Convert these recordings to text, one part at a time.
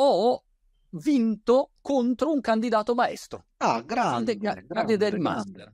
ho vinto contro un candidato maestro. Ah, grande, grande, grande, grande master.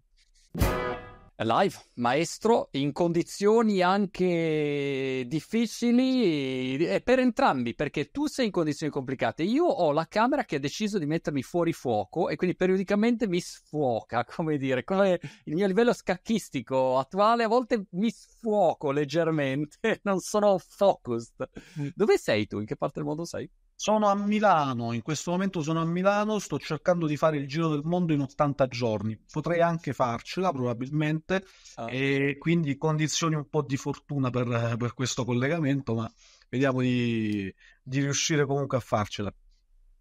Live, maestro, in condizioni anche difficili e per entrambi, perché tu sei in condizioni complicate. Io ho la camera che ha deciso di mettermi fuori fuoco e quindi periodicamente mi sfuoca, come dire, come il mio livello scacchistico attuale a volte mi sfuoco leggermente, non sono focused. Mm. Dove sei tu? In che parte del mondo sei? Sono a Milano, in questo momento sono a Milano, sto cercando di fare il giro del mondo in 80 giorni, potrei anche farcela probabilmente ah. e quindi condizioni un po' di fortuna per, per questo collegamento, ma vediamo di, di riuscire comunque a farcela.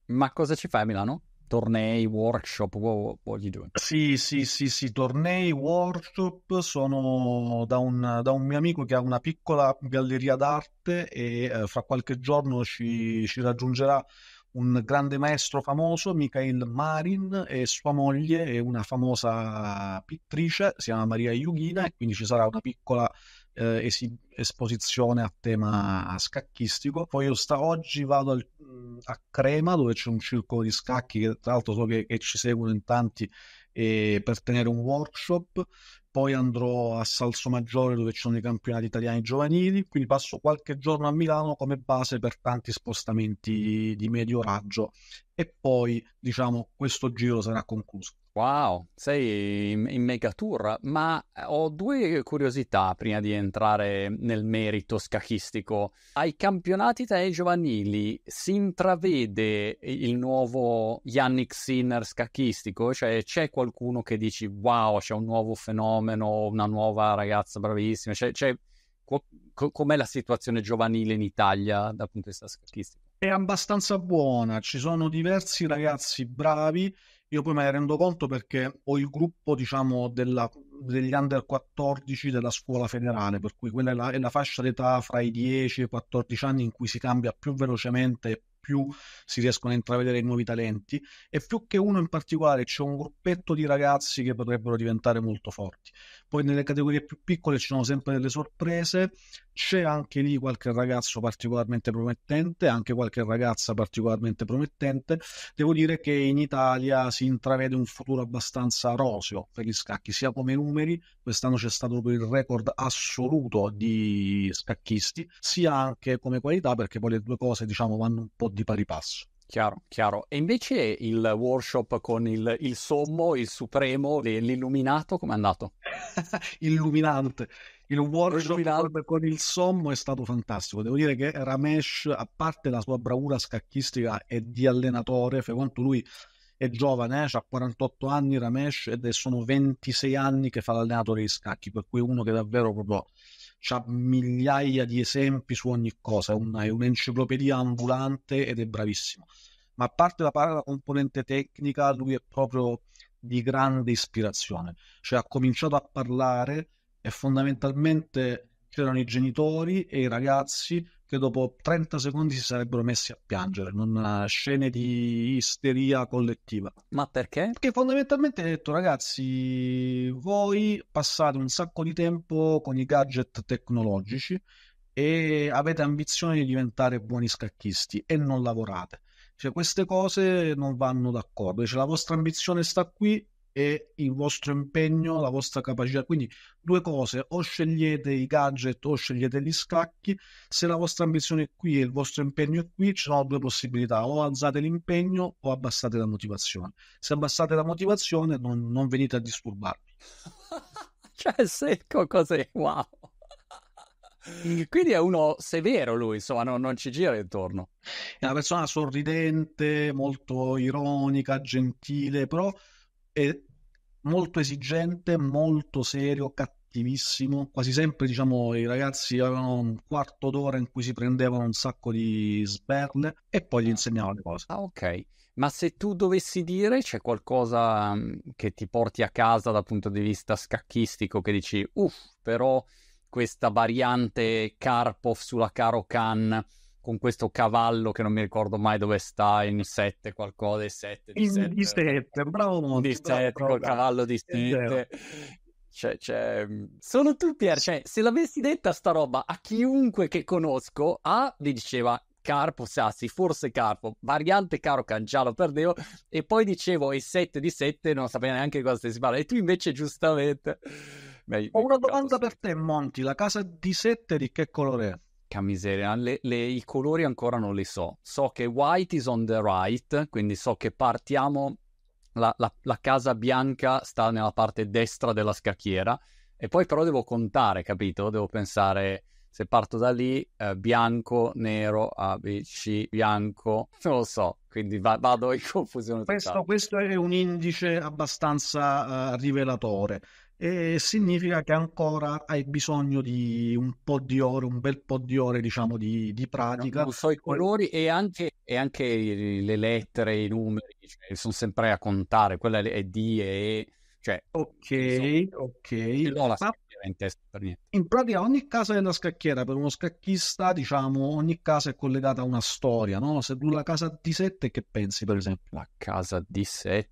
Ma cosa ci fai a Milano? tornei, workshop, what, what are you doing? Sì, sì, sì, sì, tornei, workshop sono da un, da un mio amico che ha una piccola galleria d'arte e eh, fra qualche giorno ci, ci raggiungerà un grande maestro famoso, Mikhail Marin, e sua moglie è una famosa pittrice, si chiama Maria Iughina, e quindi ci sarà una piccola eh, esi- esposizione a tema scacchistico. Poi io sta oggi vado al, mm, a Crema dove c'è un circolo di scacchi che tra l'altro so che, che ci seguono in tanti eh, per tenere un workshop. Poi andrò a Salso Maggiore dove ci sono i campionati italiani giovanili, quindi passo qualche giorno a Milano come base per tanti spostamenti di medio raggio e poi diciamo questo giro sarà concluso. Wow, sei in, mega tour, ma eh, ho due curiosità prima di entrare nel merito scacchistico. Ai campionati italiani giovanili si intravede il nuovo Yannick Sinner scacchistico? Cioè c'è qualcuno che dici wow, c'è un nuovo fenomeno, una nuova ragazza bravissima? Cioè, c'è, c'è, co- com'è la situazione giovanile in Italia dal punto di vista scacchistico? È abbastanza buona, ci sono diversi ragazzi bravi io poi me ne rendo conto perché ho il gruppo, diciamo, della, degli under 14 della scuola federale, per cui quella è la, è la fascia d'età fra i 10 e i 14 anni in cui si cambia più velocemente e più si riescono a intravedere i nuovi talenti e più che uno in particolare c'è un gruppetto di ragazzi che potrebbero diventare molto forti. Poi nelle categorie più piccole ci sono sempre delle sorprese, c'è anche lì qualche ragazzo particolarmente promettente, anche qualche ragazza particolarmente promettente. Devo dire che in Italia si intravede un futuro abbastanza roseo per gli scacchi, sia come numeri, quest'anno c'è stato proprio il record assoluto di scacchisti, sia anche come qualità, perché poi le due cose diciamo vanno un po' di pari passo. Chiaro, chiaro. E invece il workshop con il, il sommo, il supremo, l'illuminato, come è andato? Illuminante. Il workshop Illuminante. con il sommo è stato fantastico. Devo dire che Ramesh, a parte la sua bravura scacchistica e di allenatore, per quanto lui è giovane, eh, ha 48 anni Ramesh ed è sono 26 anni che fa l'allenatore di scacchi, per cui uno che davvero proprio ha migliaia di esempi su ogni cosa, è, una, è un'enciclopedia ambulante ed è bravissimo. Ma a parte la, la componente tecnica, lui è proprio di grande ispirazione, cioè ha cominciato a parlare e fondamentalmente c'erano i genitori e i ragazzi che dopo 30 secondi si sarebbero messi a piangere, in una scena di isteria collettiva. Ma perché? Perché fondamentalmente hai detto ragazzi, voi passate un sacco di tempo con i gadget tecnologici e avete ambizione di diventare buoni scacchisti e non lavorate. Cioè, queste cose non vanno d'accordo. Cioè, la vostra ambizione sta qui, e il vostro impegno, la vostra capacità. Quindi due cose, o scegliete i gadget o scegliete gli scacchi, se la vostra ambizione è qui e il vostro impegno è qui, ci sono due possibilità, o alzate l'impegno o abbassate la motivazione. Se abbassate la motivazione non, non venite a disturbarvi. cioè secco così, wow. Quindi è uno severo lui, insomma, non, non, ci gira intorno. È una persona sorridente, molto ironica, gentile, però è molto esigente, molto serio, cattivissimo. Quasi sempre, diciamo, i ragazzi avevano un quarto d'ora in cui si prendevano un sacco di sberle e poi gli insegnavano le cose. Ah, ok. Ma se tu dovessi dire c'è qualcosa mm, che ti porti a casa dal punto di vista scacchistico che dici, uff, però questa variante Karpov sulla Caro Khan con questo cavallo che non mi ricordo mai dove sta, in 7 qualcosa, 7 di 7. Di 7, bravo Monti. Di 7, col cavallo di 7. Cioè, cioè, mm, solo tu Pier, eh, cioè, se l'avessi detta sta roba a chiunque che conosco, A, gli diceva Carpo, Sassi, forse Carpo, variante caro can, già lo perdevo, e poi dicevo e 7 di 7, non sapeva neanche cosa stessi parlando, e tu invece giustamente... Ho una domanda per te Monti, la casa di 7 di che colore è? Porca miseria, le, le, i colori ancora non li so. So che white is on the right, quindi so che partiamo, la, la, la casa bianca sta nella parte destra della scacchiera, e poi però devo contare, capito? Devo pensare se parto da lì, eh, bianco, nero, A, B, C, bianco, non lo so, quindi va- vado in confusione. Questo, questo, è un indice abbastanza uh, rivelatore e significa che ancora hai bisogno di un po' di ore, un bel po' di ore diciamo di, di pratica. non so i colori e anche, e anche, le lettere, i numeri, cioè, sono sempre a contare, quella è D e cioè, ok, sono... ok. No, la scacchiera in testa per niente. In pratica ogni casa della scacchiera, per uno scacchista diciamo ogni casa è collegata a una storia, no? Se tu la casa D7 che pensi per esempio? La casa D7,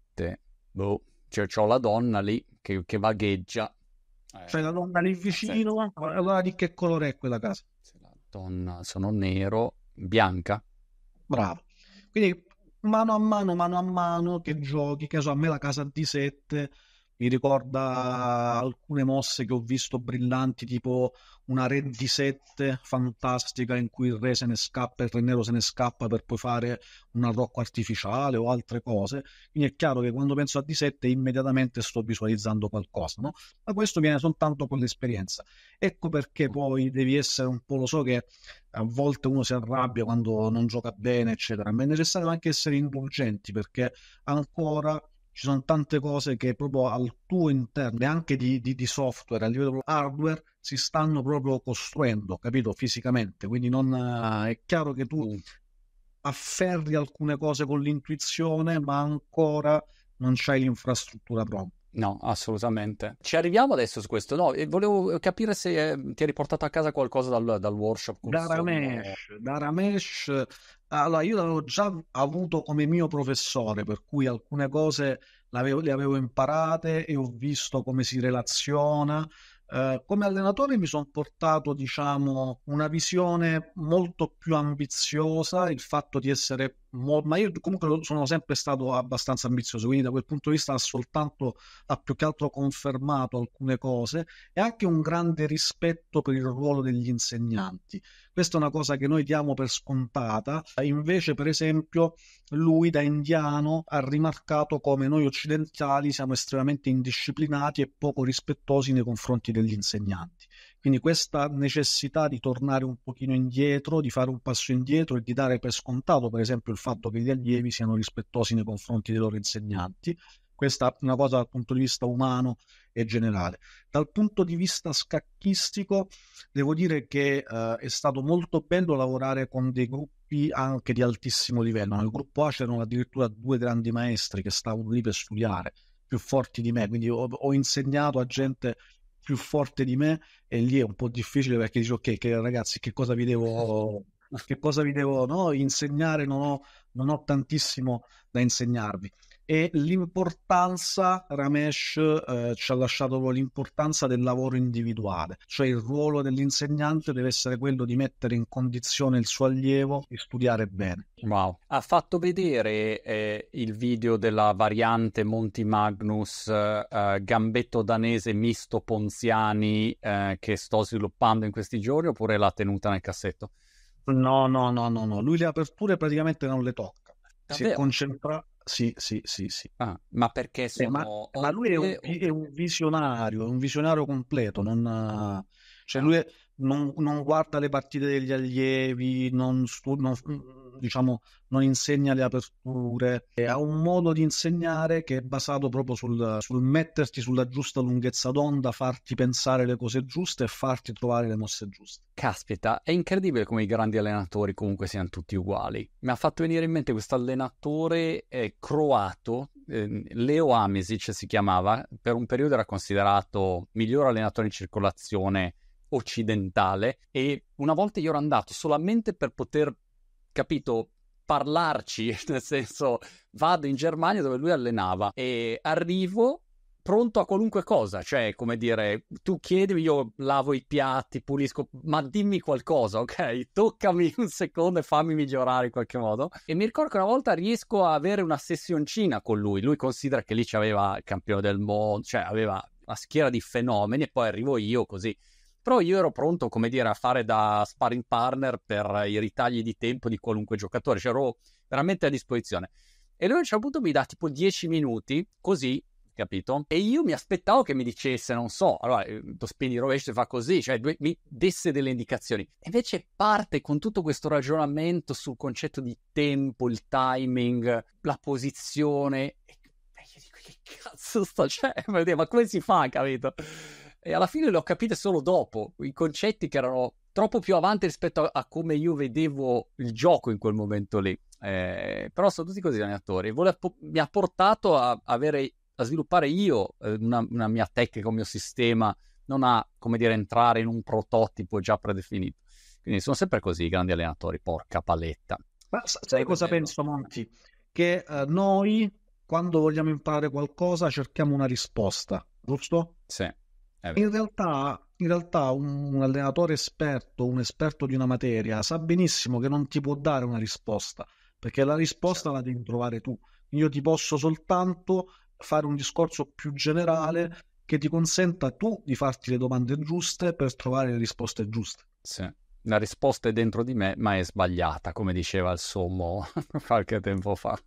boh cioè c'ho la donna lì che, che vagheggia. Eh, cioè la donna lì vicino, sì. allora di che colore è quella casa? la donna, sono nero, bianca. Bravo. Quindi mano a mano, mano a mano che giochi, che so, a me la casa di 7 mi ricorda alcune mosse che ho visto brillanti, tipo una red di 7 fantastica in cui il re se ne scappa, il re nero se ne scappa per poi fare un arrocco artificiale o altre cose. Quindi è chiaro che quando penso a D7 immediatamente sto visualizzando qualcosa, no? Ma questo viene soltanto con l'esperienza. Ecco perché poi devi essere un po', lo so che a volte uno si arrabbia quando non gioca bene, eccetera, ma è necessario anche essere indulgenti perché ancora ci sono tante cose che proprio al tuo interno, anche di, di, di, software, a livello hardware, si stanno proprio costruendo, capito? Fisicamente. Quindi non, eh, è chiaro che tu mm. afferri alcune cose con l'intuizione, ma ancora non c'hai l'infrastruttura pronta. No, assolutamente. Ci arriviamo adesso su questo. No, volevo capire se eh, ti hai riportato a casa qualcosa dal, dal workshop. Da Ramesh, da Ramesh. Allora, io l'avevo già avuto come mio professore, per cui alcune cose le avevo imparate e ho visto come si relaziona. Eh, come allenatore mi sono portato, diciamo, una visione molto più ambiziosa, il fatto di essere ma io comunque sono sempre stato abbastanza ambizioso, quindi da quel punto di vista ha soltanto, ha più che altro confermato alcune cose e anche un grande rispetto per il ruolo degli insegnanti. Questa è una cosa che noi diamo per scontata, eh, invece per esempio lui da indiano ha rimarcato come noi occidentali siamo estremamente indisciplinati e poco rispettosi nei confronti degli insegnanti. Quindi questa necessità di tornare un pochino indietro, di fare un passo indietro e di dare per scontato, per esempio, il fatto che gli allievi siano rispettosi nei confronti dei loro insegnanti, questa è una cosa dal punto di vista umano e generale. Dal punto di vista scacchistico, devo dire che eh, è stato molto bello lavorare con dei gruppi anche di altissimo livello. Nel gruppo A c'erano addirittura due grandi maestri che stavano lì per studiare, più forti di me, quindi ho, ho insegnato a gente più forte di me e lì è un po' difficile perché dice ok che, ragazzi che cosa vi devo, che cosa vi devo no? insegnare, non ho, non ho tantissimo da insegnarvi e l'importanza, Ramesh eh, ci ha lasciato l'importanza del lavoro individuale, cioè il ruolo dell'insegnante deve essere quello di mettere in condizione il suo allievo di studiare bene. Wow, ha fatto vedere eh, il video della variante Monti Magnus eh, gambetto danese misto Ponziani eh, che sto sviluppando in questi giorni oppure l'ha tenuta nel cassetto? No, no, no, no, no. lui le aperture praticamente non le tocca. Davvero? Si è concentrato sì, sì, sì, sì. Ah, ma perché sono... Eh, ma, ma, lui è un, è un, visionario, è un visionario completo, non... Ah. Cioè lui è, non, non guarda le partite degli allievi, non, stu- non, mm, diciamo, non insegna le aperture, ha un modo di insegnare che è basato proprio sul, sul, metterti sulla giusta lunghezza d'onda, farti pensare le cose giuste e farti trovare le mosse giuste. Caspita, è incredibile come i grandi allenatori comunque siano tutti uguali. Mi ha fatto venire in mente questo allenatore eh, croato, eh, Leo Amesic si chiamava, per un periodo era considerato miglior allenatore in circolazione occidentale e una volta io ero andato solamente per poter, capito, parlarci, nel senso vado in Germania dove lui allenava e arrivo pronto a qualunque cosa, cioè come dire, tu chiedimi, io lavo i piatti, pulisco, ma dimmi qualcosa, ok? Toccami un secondo e fammi migliorare in qualche modo. E mi ricordo che una volta riesco a avere una sessioncina con lui, lui considera che lì c'aveva il campione del mondo, cioè aveva una schiera di fenomeni e poi arrivo io così. Però io ero pronto, come dire, a fare da sparring partner per i ritagli di tempo di qualunque giocatore, cioè ero veramente a disposizione. E lui a un certo punto mi dà tipo 10 minuti, così, capito? E io mi aspettavo che mi dicesse, non so, allora lo eh, spingi rovescio e fa così, cioè mi desse delle indicazioni. Invece parte con tutto questo ragionamento sul concetto di tempo, il timing, la posizione. E io dico, che cazzo sto, cioè, ma come si fa, capito? e alla fine le ho capite solo dopo, i concetti che erano troppo più avanti rispetto a, a come io vedevo il gioco in quel momento lì. Eh, però sono tutti così gli attori. Vole, mi ha portato a, avere, a sviluppare io eh, una, una, mia tecnica, un mio sistema, non a, come dire, entrare in un prototipo già predefinito. Quindi sono sempre così i grandi allenatori, porca paletta. Ma sai cosa penso, Monti? Che uh, noi, quando vogliamo imparare qualcosa, cerchiamo una risposta, giusto? Sì. Eh in, realtà, in realtà un, un allenatore esperto, un esperto di una materia, sa benissimo che non ti può dare una risposta, perché la risposta certo. la devi trovare tu. Io ti posso soltanto fare un discorso più generale che ti consenta tu di farti le domande giuste per trovare le risposte giuste. Sì. La risposta è dentro di me, ma è sbagliata, come diceva il Sommo qualche tempo fa.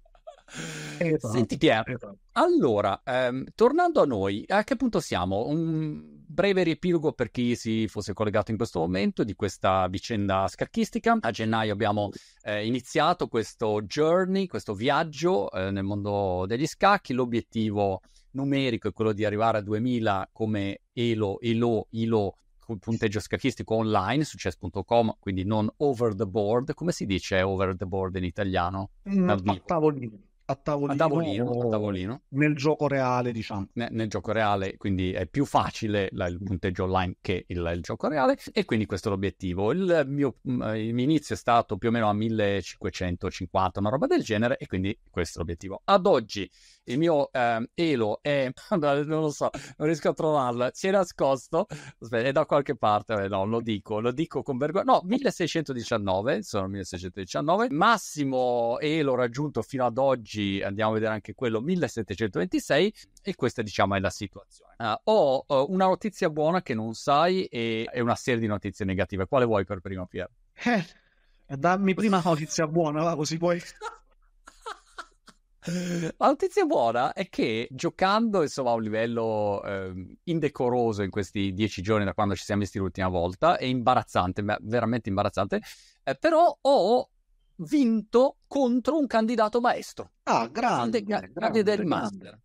Esatto. Senti Pier, esatto. allora, ehm, tornando a noi, a che punto siamo? Un breve riepilogo per chi si fosse collegato in questo momento di questa vicenda scacchistica. A gennaio abbiamo eh, iniziato questo journey, questo viaggio eh, nel mondo degli scacchi. L'obiettivo numerico è quello di arrivare a 2000 come elo, elo, elo punteggio scacchistico online su chess.com, quindi non over the board. Come si dice over the board in italiano? Mm, tavolino a tavolino, a tavolino, a tavolino. nel gioco reale, diciamo. Ne, nel gioco reale, quindi è più facile la, il punteggio online che il, il, gioco reale e quindi questo è l'obiettivo. Il mio, mm, il mio, inizio è stato più o meno a 1550, una roba del genere e quindi questo è l'obiettivo. Ad oggi il mio eh, elo è, non lo so, non riesco a trovarlo, si è nascosto, aspetta, è da qualche parte, Beh, no, lo dico, lo dico con vergogna, no, 1619, sono 1619, massimo elo raggiunto fino ad oggi, andiamo a vedere anche quello, 1726 e questa diciamo è la situazione. Uh, ho uh, una notizia buona che non sai e, e, una serie di notizie negative, quale vuoi per prima Pier? Eh, dammi prima notizia buona, va così poi... La notizia buona è che giocando insomma a un livello eh, indecoroso in questi dieci giorni da quando ci siamo visti l'ultima volta, è imbarazzante, veramente imbarazzante, eh, però ho vinto contro un candidato maestro. Ah, grande, grande, grande, grande del grande. master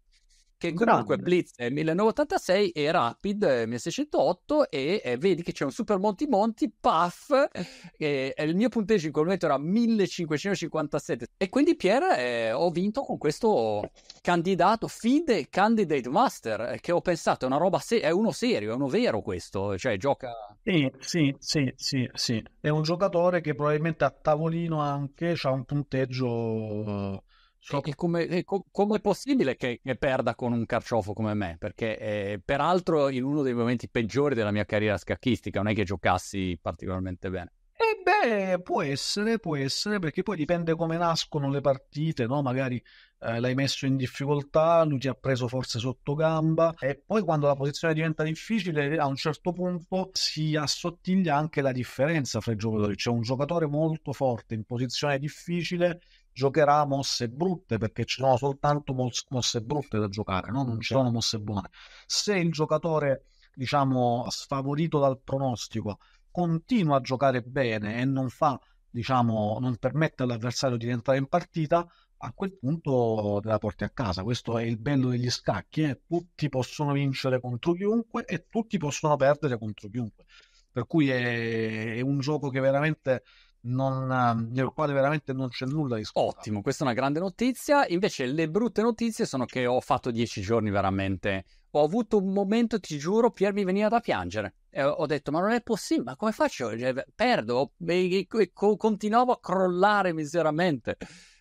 che comunque Grande. Blitz 1986 e Rapid 1608 e eh, vedi che c'è un Super Monti Monti, paf, eh, e, e il mio punteggio in quel momento era 1557 e quindi Pier eh, ho vinto con questo candidato FIDE Candidate Master eh, che ho pensato è una roba, se- è uno serio, è uno vero questo, cioè gioca... Sì, sì, sì, sì, sì. è un giocatore che probabilmente a tavolino anche ha un punteggio So... E, come, è possibile che, che, perda con un carciofo come me? Perché eh, peraltro in uno dei momenti peggiori della mia carriera scacchistica non è che giocassi particolarmente bene. E beh, può essere, può essere, perché poi dipende come nascono le partite, no? Magari eh, l'hai messo in difficoltà, lui ti ha preso forse sotto gamba e poi quando la posizione diventa difficile, a un certo punto si assottiglia anche la differenza fra i giocatori. C'è un giocatore molto forte in posizione difficile giocherà mosse brutte perché ci sono soltanto mosse brutte da giocare, no? non ci sono mosse buone. Se il giocatore, diciamo, sfavorito dal pronostico continua a giocare bene e non fa, diciamo, non permette all'avversario di entrare in partita, a quel punto te la porti a casa. Questo è il bello degli scacchi, eh? tutti possono vincere contro chiunque e tutti possono perdere contro chiunque. Per cui è, è un gioco che veramente non, nel quale veramente non c'è nulla di scontato. Ottimo, questa è una grande notizia. Invece le brutte notizie sono che ho fatto dieci giorni veramente. Ho avuto un momento, ti giuro, Pier mi veniva da piangere. E ho detto, ma non è possibile, ma come faccio? Cioè, perdo, continuavo a crollare miseramente.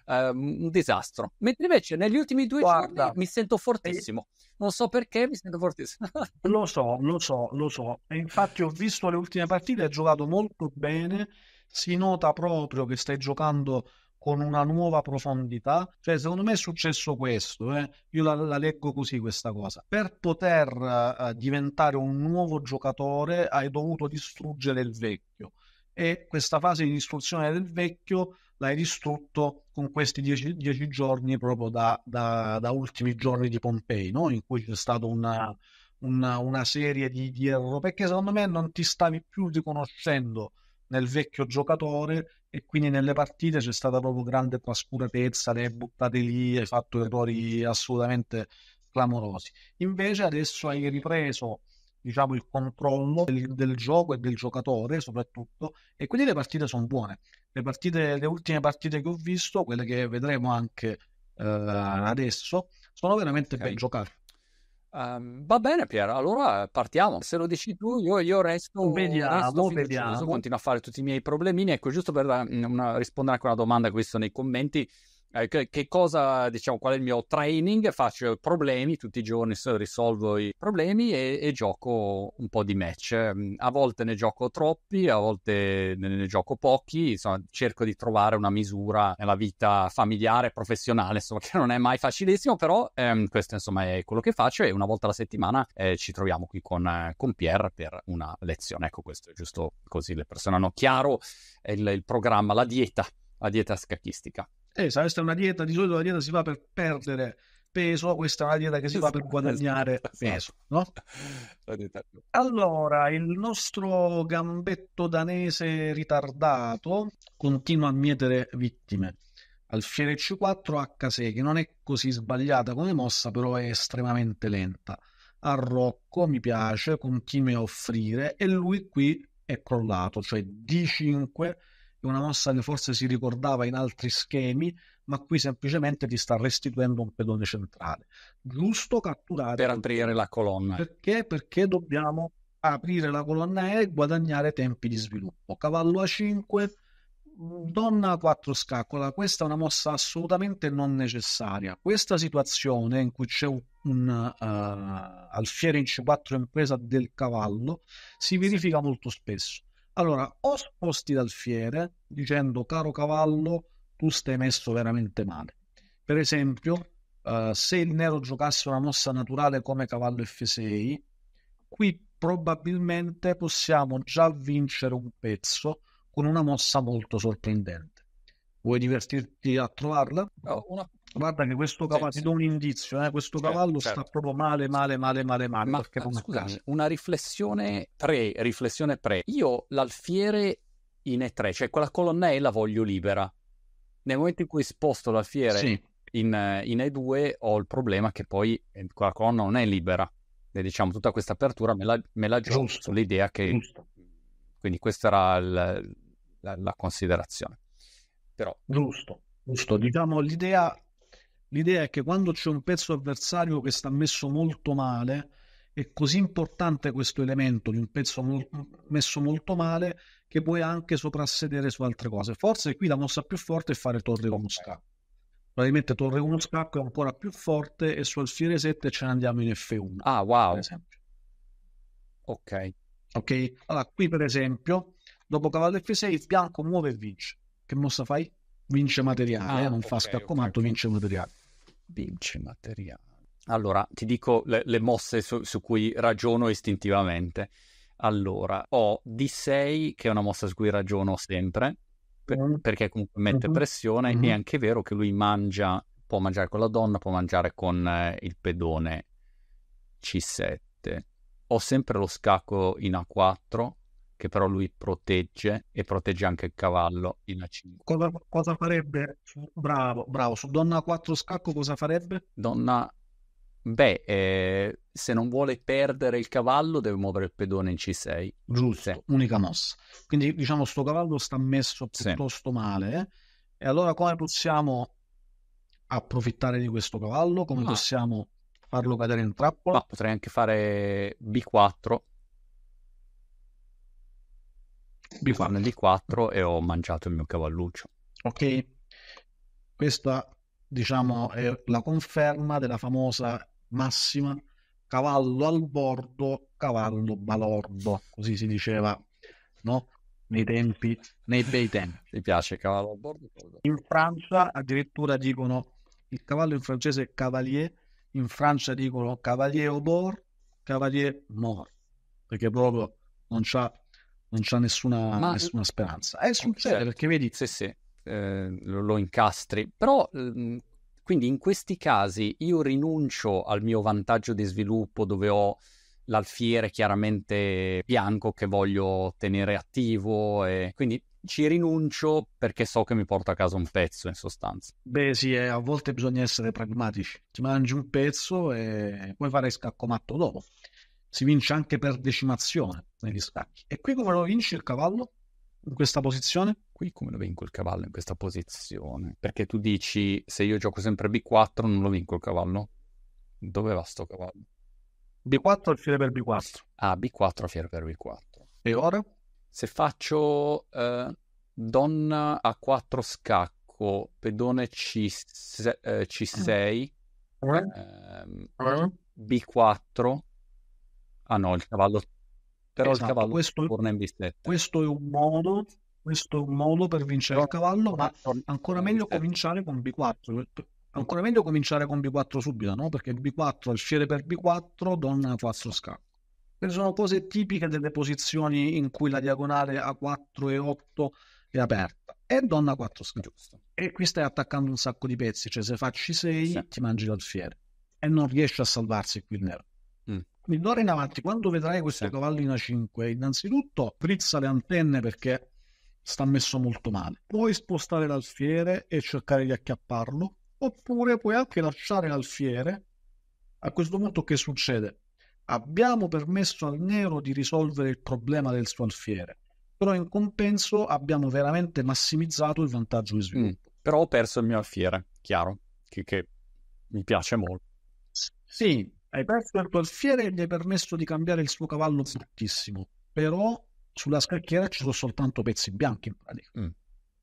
Uh, un disastro. Mentre invece negli ultimi due Guarda, giorni mi sento fortissimo. Non so perché mi sento fortissimo. lo so, lo so, lo so. E infatti ho visto le ultime partite, ha giocato molto bene si nota proprio che stai giocando con una nuova profondità. Cioè, secondo me è successo questo, eh? io la, la, leggo così questa cosa. Per poter uh, diventare un nuovo giocatore hai dovuto distruggere il vecchio e questa fase di distruzione del vecchio l'hai distrutto con questi dieci, dieci giorni proprio da, da, da, ultimi giorni di Pompei, no? in cui c'è stata una, una, una serie di, di errori, perché secondo me non ti stavi più riconoscendo nel vecchio giocatore e quindi nelle partite c'è stata proprio grande trascuratezza, le hai buttate lì, hai fatto errori assolutamente clamorosi. Invece adesso hai ripreso diciamo, il controllo del, del, gioco e del giocatore soprattutto e quindi le partite sono buone. Le, partite, le ultime partite che ho visto, quelle che vedremo anche eh, adesso, sono veramente okay. ben giocate. Um, va bene Piero. allora partiamo. Se lo dici tu, io, io resto, vediamo, resto vediamo. continuo a fare tutti i miei problemini. Ecco, giusto per mm, una, rispondere anche a una domanda che ho visto nei commenti, eh, che, che, cosa, diciamo, qual è il mio training, faccio problemi tutti i giorni, risolvo i problemi e, e gioco un po' di match. Mm, a volte ne gioco troppi, a volte ne, ne, gioco pochi, insomma, cerco di trovare una misura nella vita familiare, professionale, insomma, che non è mai facilissimo, però ehm, questo insomma è quello che faccio e una volta alla settimana eh, ci troviamo qui con, eh, con Pierre per una lezione. Ecco questo, è giusto così le persone hanno chiaro il, il programma, la dieta, la dieta scacchistica. Esatto, eh, questa è una dieta, di solito la dieta si fa per perdere peso, questa è una dieta che si fa per esatto, esatto, guadagnare esatto. peso, no? Allora, il nostro gambetto danese ritardato continua a mietere vittime. Alfiere C4 H6, che non è così sbagliata come mossa, però è estremamente lenta. Arrocco, mi piace, continui a offrire e lui qui è crollato, cioè D5 una mossa che forse si ricordava in altri schemi, ma qui semplicemente ti sta restituendo un pedone centrale. Giusto catturare. Per aprire la colonna. Perché? Perché dobbiamo aprire la colonna E e guadagnare tempi di sviluppo. Cavallo a 5, donna a 4 scaccola. Questa è una mossa assolutamente non necessaria. Questa situazione in cui c'è un, un uh, alfiere in C4 impresa del cavallo si verifica molto spesso allora, o sposti dal fiere dicendo caro cavallo, tu stai messo veramente male. Per esempio, uh, se il nero giocasse una mossa naturale come cavallo F6, qui probabilmente possiamo già vincere un pezzo con una mossa molto sorprendente. Vuoi divertirti a trovarla? No, una Guarda che questo cavallo, ti do un indizio, eh, questo cavallo certo, sta proprio male, male, male, male, male. Ma perché scusami, una riflessione pre, riflessione pre. Io l'alfiere in E3, cioè quella colonna E la voglio libera. Nel momento in cui sposto l'alfiere sì. in, eh, in, E2 ho il problema che poi eh, quella colonna non è libera. E diciamo tutta questa apertura me la, me la gioco sull'idea che... Giusto. Quindi questa era la, la, la considerazione. Però... Giusto, giusto. Diciamo l'idea L'idea è che quando c'è un pezzo avversario che sta messo molto male, è così importante questo elemento di un pezzo mol- messo molto male che puoi anche soprassedere su altre cose. Forse qui la mossa più forte è fare torre con scacco. Probabilmente torre con scacco è ancora più forte e sul alfiere 7 ce ne andiamo in F1. Ah, wow. Ok. Ok, allora qui per esempio, dopo cavallo F6 il bianco muove e vince. Che mossa fai? Vince materiale, eh? ah, eh? non okay, fa scaccomatto, okay. vince materiale vince materiale. Allora, ti dico le, le mosse su, su, cui ragiono istintivamente. Allora, ho D6, che è una mossa su cui ragiono sempre, per, mm. perché comunque mette mm-hmm. pressione, mm-hmm. e anche è anche vero che lui mangia, può mangiare con la donna, può mangiare con eh, il pedone C7. Ho sempre lo scacco in A4, che però lui protegge e protegge anche il cavallo in A5. Cosa, cosa farebbe? Bravo, bravo. Su donna 4 scacco cosa farebbe? Donna... Beh, eh, se non vuole perdere il cavallo deve muovere il pedone in C6. Giusto, sì. unica mossa. Quindi diciamo sto cavallo sta messo piuttosto sì. male. Eh? E allora come possiamo approfittare di questo cavallo? Come ah. possiamo farlo cadere in trappola? Ma potrei anche fare B4 B4. Sono D4 e ho mangiato il mio cavalluccio. Ok, questa diciamo è la conferma della famosa massima cavallo al bordo, cavallo balordo, così si diceva, no? Nei tempi, nei bei tempi. Ti piace cavallo al bordo? In Francia addirittura dicono il cavallo in francese è cavalier, in Francia dicono cavalier au bord, cavalier mort, perché proprio non c'ha non c'è nessuna, Ma... nessuna speranza. Cioè, eh, succede. Perché vedi, se, sì, eh, lo, incastri, però ehm, quindi in questi casi io rinuncio al mio vantaggio di sviluppo dove ho l'alfiere chiaramente bianco che voglio tenere attivo e quindi ci rinuncio perché so che mi porta a casa un pezzo in sostanza. Beh sì, eh, a volte bisogna essere pragmatici, ti mangi un pezzo e puoi fare matto dopo si vince anche per decimazione negli scacchi. E qui come lo vinci il cavallo in questa posizione? Qui come lo vinco il cavallo in questa posizione? Perché tu dici se io gioco sempre B4 non lo vinco il cavallo? Dove va sto cavallo? B4 al fiere per B4. Ah, B4 al fiere per B4. E ora? Se faccio eh, donna a 4 scacco, pedone C, se, eh, C6, mm. Eh? ehm, mm. Eh? B4, Ah no, il cavallo... Però esatto, il cavallo questo, torna in bistecca. Questo è un modo questo è un modo per vincere il cavallo, ma eh, ancora meglio cominciare con B4. Ancora meglio cominciare con B4 subito, no? Perché B4, alfiere per B4, donna 4 scacco. Queste sono cose tipiche delle posizioni in cui la diagonale A4 e 8 è aperta. E donna 4 scacco. Giusto. E qui stai attaccando un sacco di pezzi, cioè se facci 6 sì. ti mangi l'alfiere. E non riesci a salvarsi qui il nero. Mm. E d'ora in avanti, quando vedrai questa sì. cavallina 5, innanzitutto frizza le antenne perché sta messo molto male. Puoi spostare l'alfiere e cercare di acchiapparlo, oppure puoi anche lasciare l'alfiere. A questo punto che succede? Abbiamo permesso al nero di risolvere il problema del suo alfiere, però in compenso abbiamo veramente massimizzato il vantaggio di sviluppo. Mm, però ho perso il mio alfiere, chiaro, che, che mi piace molto. Sì, hai perso il portiere e gli hai permesso di cambiare il suo cavallo bruttissimo, però sulla scacchiera ci sono soltanto pezzi bianchi in Mm.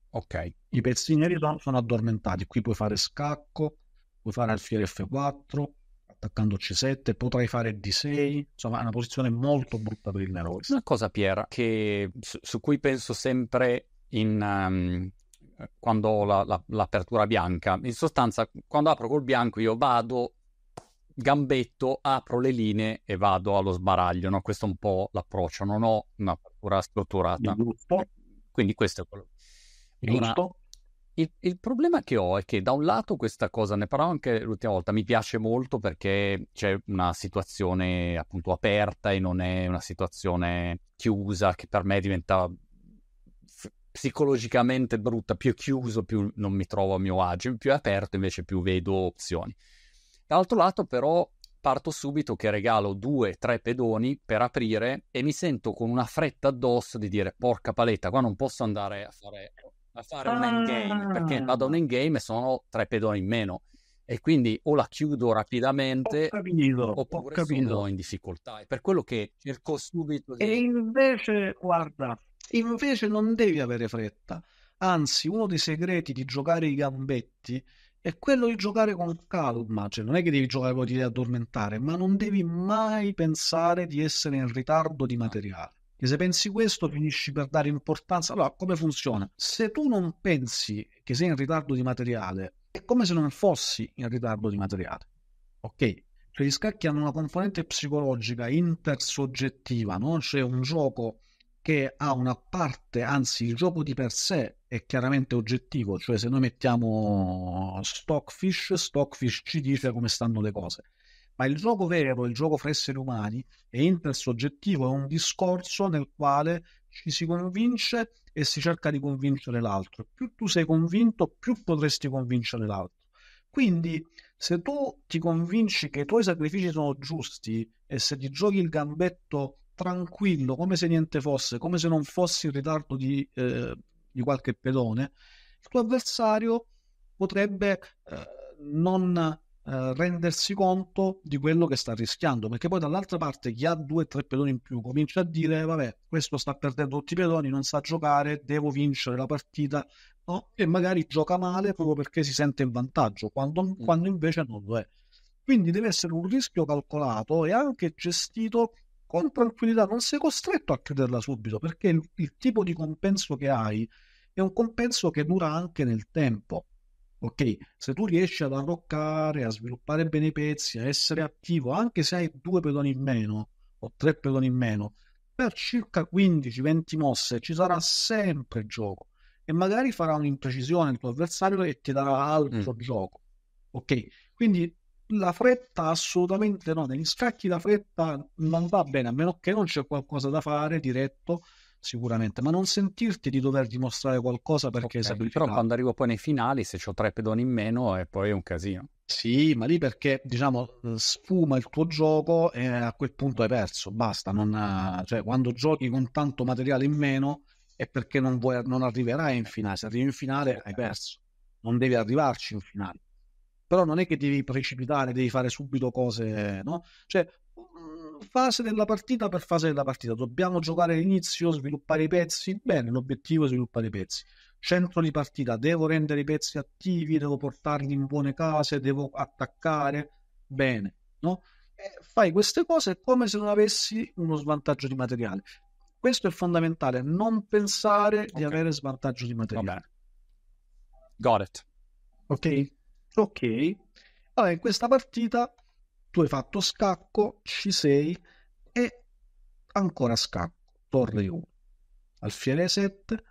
Ok. I pezzi neri sono addormentati, qui puoi fare scacco, puoi fare alfiere F4, attaccando C7, potrai fare D6, insomma è una posizione molto brutta per il nero. Una cosa Piera, che, su, su, cui penso sempre in, um quando ho la, la, l'apertura bianca. In sostanza, quando apro col bianco, io vado gambetto, apro le linee e vado allo sbaraglio. No? Questo è un po' l'approccio, non ho un'apertura strutturata. Quindi questo è quello. Allora, il, il, problema che ho è che da un lato questa cosa, ne parlavo anche l'ultima volta, mi piace molto perché c'è una situazione appunto aperta e non è una situazione chiusa che per me diventa f- psicologicamente brutta, più chiuso più non mi trovo a mio agio, più è aperto invece più vedo opzioni. Dall'altro lato però parto subito che regalo due, tre pedoni per aprire e mi sento con una fretta addosso di dire porca paletta, qua non posso andare a fare, a fare un endgame perché vado a un endgame e sono tre pedoni in meno e quindi o la chiudo rapidamente capito, oppure sono in difficoltà. È per quello che cerco subito di... E invece, guarda, invece non devi avere fretta. Anzi, uno dei segreti di giocare i gambetti è quello di giocare con calma, cioè non è che devi giocare poi ti devi addormentare, ma non devi mai pensare di essere in ritardo di materiale. Che se pensi questo finisci per dare importanza. Allora, come funziona? Se tu non pensi che sei in ritardo di materiale, è come se non fossi in ritardo di materiale. Ok? Cioè, gli scacchi hanno una componente psicologica intersoggettiva, no? C'è cioè, un gioco che ha una parte, anzi, il gioco di per sé è chiaramente oggettivo, cioè se noi mettiamo Stockfish, Stockfish ci dice come stanno le cose. Ma il gioco vero, il gioco fra esseri umani, è intersoggettivo, è un discorso nel quale ci si convince e si cerca di convincere l'altro. Più tu sei convinto, più potresti convincere l'altro. Quindi, se tu ti convinci che i tuoi sacrifici sono giusti e se ti giochi il gambetto tranquillo, come se niente fosse, come se non fossi in ritardo di eh, di qualche pedone, il tuo avversario potrebbe eh, non eh, rendersi conto di quello che sta rischiando, perché poi dall'altra parte chi ha due o tre pedoni in più comincia a dire vabbè, questo sta perdendo tutti i pedoni, non sa giocare, devo vincere la partita, no? e magari gioca male proprio perché si sente in vantaggio, quando, mm. quando invece non lo è. Quindi deve essere un rischio calcolato e anche gestito con tranquillità, non sei costretto a crederla subito perché il, il, tipo di compenso che hai è un compenso che dura anche nel tempo. Ok, se tu riesci ad arroccare, a sviluppare bene i pezzi, a essere attivo, anche se hai due pedoni in meno o tre pedoni in meno, per circa 15-20 mosse ci sarà sempre gioco e magari farà un'imprecisione il tuo avversario e ti darà altro mm. gioco. Ok, quindi la fretta assolutamente no, negli scacchi la fretta non va bene, a meno che non c'è qualcosa da fare diretto sicuramente, ma non sentirti di dover dimostrare qualcosa perché okay, sei Però quando arrivo poi nei finali, se ho tre pedoni in meno, è poi un casino. Sì, ma lì perché diciamo eh, sfuma il tuo gioco e a quel punto hai perso. Basta, non, eh, cioè, quando giochi con tanto materiale in meno è perché non, vuoi, non arriverai in finale. Se arrivi in finale, hai perso. Non devi arrivarci in finale però non è che devi precipitare, devi fare subito cose, no? Cioè, mm, fase della partita per fase della partita, dobbiamo giocare all'inizio, sviluppare i pezzi, bene, l'obiettivo è sviluppare i pezzi. Centro di partita, devo rendere i pezzi attivi, devo portarli in buone case, devo attaccare, bene, no? E eh, fai queste cose come se non avessi uno svantaggio di materiale. Questo è fondamentale, non pensare okay. di avere svantaggio di materiale. Got it. Ok? Ok, allora in questa partita tu hai fatto scacco, c6 e ancora scacco, torre 1. Alfiere 7,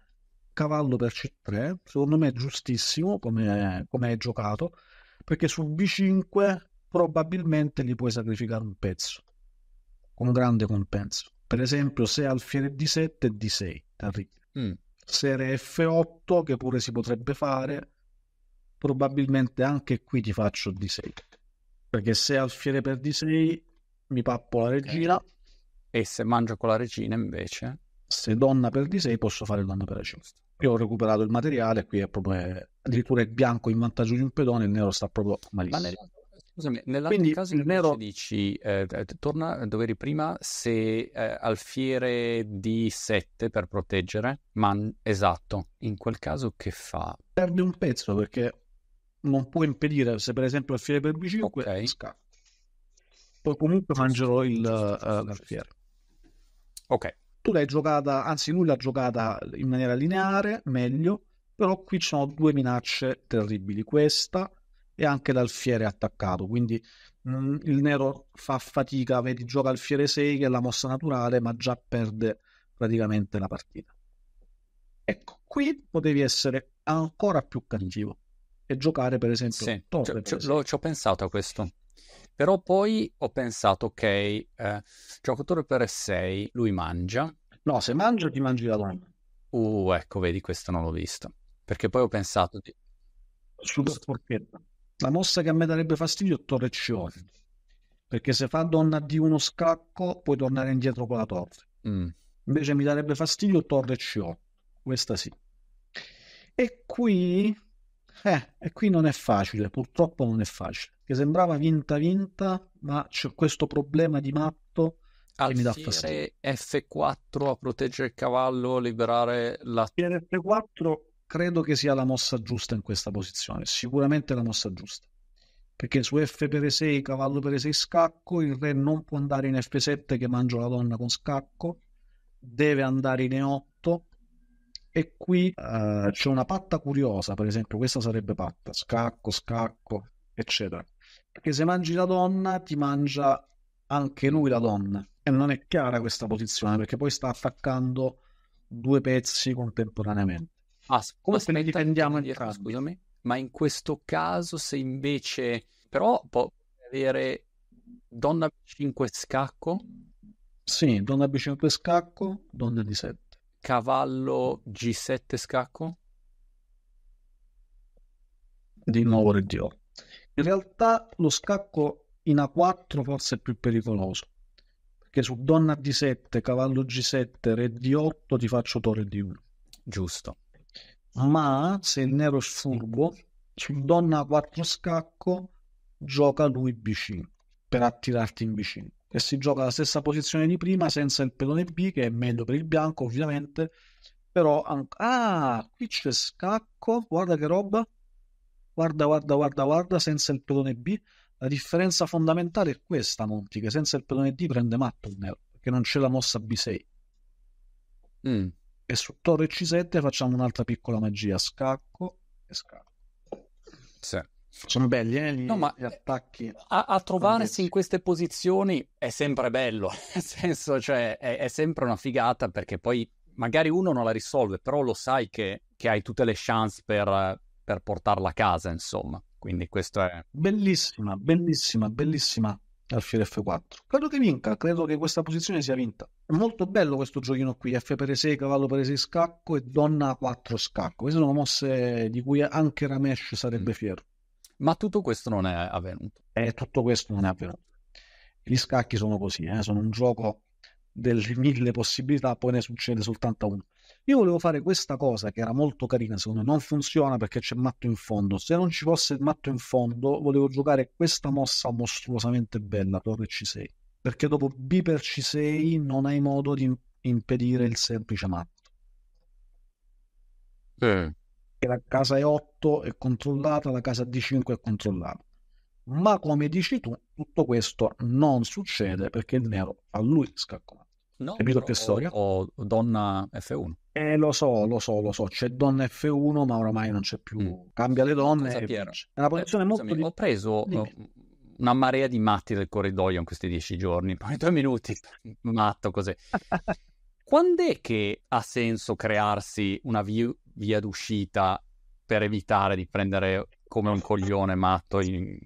cavallo per C3, secondo me è giustissimo come, come hai giocato, perché su B5 probabilmente li puoi sacrificare un pezzo, con grande compenso. Per esempio se alfiere D7 e D6, mm. se re F8 che pure si potrebbe fare probabilmente anche qui ti faccio D6. Perché se alfiere per D6 mi pappo la regina. Okay. E se mangio con la regina invece? Se donna per D6 posso fare donna per la regina. Io ho recuperato il materiale, qui è proprio... Addirittura è bianco in vantaggio di un pedone, il nero sta proprio malissimo. Ma Scusami, nell'altro Quindi, caso il nero... dici, eh, torna dove eri prima, se eh, alfiere d 7 per proteggere, ma esatto, in quel caso che fa? Perde un pezzo perché non può impedire se per esempio alfiere per B5 okay. scappa. Poi comunque mangerò il, uh, eh, l'alfiere. Ok. Tu l'hai giocata, anzi lui l'ha giocata in maniera lineare, meglio, però qui ci sono due minacce terribili, questa e anche l'alfiere attaccato, quindi mh, mm, il nero fa fatica, vedi, gioca alfiere 6 che è la mossa naturale, ma già perde praticamente la partita. Ecco, qui potevi essere ancora più cattivo e giocare per esempio sì, top, per esempio. ci ho pensato a questo però poi ho pensato ok eh, giocatore per 6 lui mangia no se mangia ti mangi la donna uh ecco vedi questo non l'ho visto perché poi ho pensato di... super forchetta la mossa che a me darebbe fastidio è torre C8 mm. perché se fa donna di uno scacco puoi tornare indietro con la torre mm. invece mi darebbe fastidio torre C8 questa sì e qui eh, e qui non è facile, purtroppo non è facile, che sembrava vinta vinta, ma c'è questo problema di matto Alfiere che mi dà fastidio. F4 a proteggere il cavallo, liberare la... Alfiere F4 credo che sia la mossa giusta in questa posizione, sicuramente la mossa giusta. Perché su F per 6, cavallo per 6 scacco, il re non può andare in F7 che mangio la donna con scacco, deve andare in E8 e qui uh, c'è una patta curiosa, per esempio, questa sarebbe patta, scacco, scacco, eccetera. Perché se mangi la donna, ti mangia anche lui la donna. E non è chiara questa posizione, perché poi sta attaccando due pezzi contemporaneamente. Ah, come se ne difendiamo entrambi. Scusami, ma in questo caso se invece... Però può avere donna 5 scacco? Sì, donna B5 scacco, donna di 7 cavallo G7 scacco? Di nuovo Reggio. In realtà lo scacco in A4 forse è più pericoloso, perché su donna D7, cavallo G7, re D8 ti faccio torre D1. Giusto. Ma se il nero è furbo, su donna A4 scacco gioca lui B5 per attirarti in B5 e si gioca la stessa posizione di prima senza il pedone B che è meglio per il bianco ovviamente però ah qui c'è scacco guarda che roba guarda guarda guarda guarda senza il pedone B la differenza fondamentale è questa Monti che senza il pedone D prende matto il nero perché non c'è la mossa B6 mm. e su torre C7 facciamo un'altra piccola magia scacco e scacco sì. Sono belli eh, gli, no, ma gli eh, attacchi. A, a trovarsi in queste posizioni è sempre bello, nel senso, cioè, è, è, sempre una figata perché poi magari uno non la risolve, però lo sai che, che hai tutte le chance per, per portarla a casa, insomma. Quindi questo è... Bellissima, bellissima, bellissima Alfier F4. Credo che vinca, credo che questa posizione sia vinta. È molto bello questo giochino qui, F per 6, cavallo per 6 scacco e donna 4 scacco. Queste sono mosse di cui anche Ramesh sarebbe mm. fiero. Ma tutto questo non è avvenuto. E eh, tutto questo non è avvenuto. Gli scacchi sono così, eh? sono un gioco delle mille possibilità, poi ne succede soltanto uno. Io volevo fare questa cosa che era molto carina, secondo me non funziona perché c'è matto in fondo. Se non ci fosse matto in fondo, volevo giocare questa mossa mostruosamente bella, torre C6. Perché dopo B per C6 non hai modo di impedire il semplice matto. Eh perché la casa E8 è controllata, la casa D5 è controllata. Ma come dici tu, tutto questo non succede perché il nero a lui scaccomato. No, Capito che storia? O, o donna F1. Eh, lo so, lo so, lo so. C'è donna F1, ma oramai non c'è più. Mm. Cambia le donne. è una eh, posizione eh, molto. Scusami, di... Ho preso Dimmi. Eh, una marea di matti del corridoio in questi dieci giorni. Poi due minuti, matto così. Quando è che ha senso crearsi una view via d'uscita per evitare di prendere come un coglione matto in...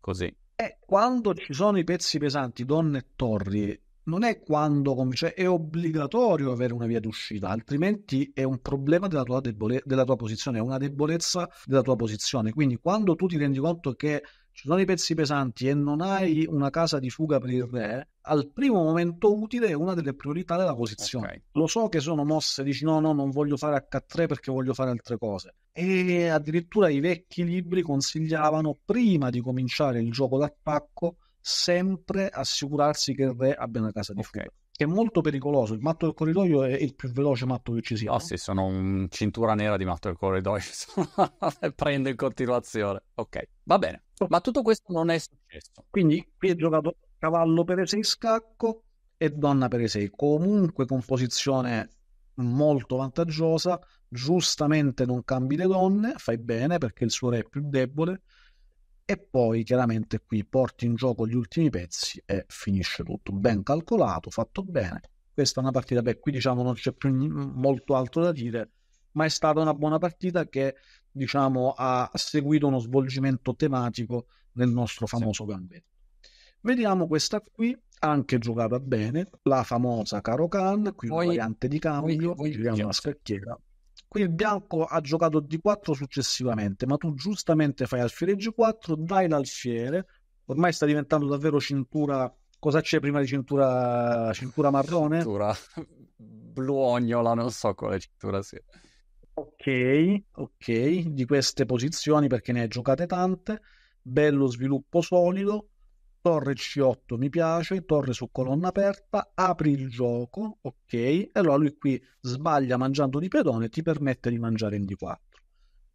così. Eh, quando ci sono i pezzi pesanti, donne e torri, non è quando come, cioè, è obbligatorio avere una via d'uscita, altrimenti è un problema della tua, debole, della tua posizione, è una debolezza della tua posizione. Quindi quando tu ti rendi conto che ci sono i pezzi pesanti e non hai una casa di fuga per il re, al primo momento utile è una delle priorità della posizione. Okay. Lo so che sono mosse, dici no, no, non voglio fare H3 perché voglio fare altre cose. E addirittura i vecchi libri consigliavano, prima di cominciare il gioco d'attacco, sempre assicurarsi che il re abbia una casa di okay. fuga che è molto pericoloso. Il matto del corridoio è il più veloce matto che ci sia. oh, no? sì, sono un cintura nera di matto del corridoio. Prendo in continuazione. Ok, va bene. Ma tutto questo non è successo. Quindi qui è giocato cavallo per E6 scacco e donna per E6. Comunque composizione molto vantaggiosa. Giustamente non cambi le donne, fai bene perché il suo re è più debole. E poi chiaramente qui porti in gioco gli ultimi pezzi e finisce tutto. Ben calcolato, fatto bene. Questa è una partita, beh, qui diciamo non c'è più molto altro da dire, ma è stata una buona partita che diciamo, ha seguito uno svolgimento tematico nel nostro famoso sì. gambetto. Vediamo questa qui, anche giocata bene, la famosa Caro Khan, qui poi, variante di cambio, poi, giriamo la scacchiera. Qui il bianco ha giocato D4 successivamente, ma tu giustamente fai alfiere G4, dai l'alfiere, ormai sta diventando davvero cintura... Cosa c'è prima di cintura, cintura marrone? Cintura bluognola, non so quale cintura sia. Ok. Ok, di queste posizioni perché ne hai giocate tante. Bello sviluppo solido. Torre C8 mi piace, torre su colonna aperta, apri il gioco, ok, e allora lui qui sbaglia mangiando di pedone e ti permette di mangiare in D4.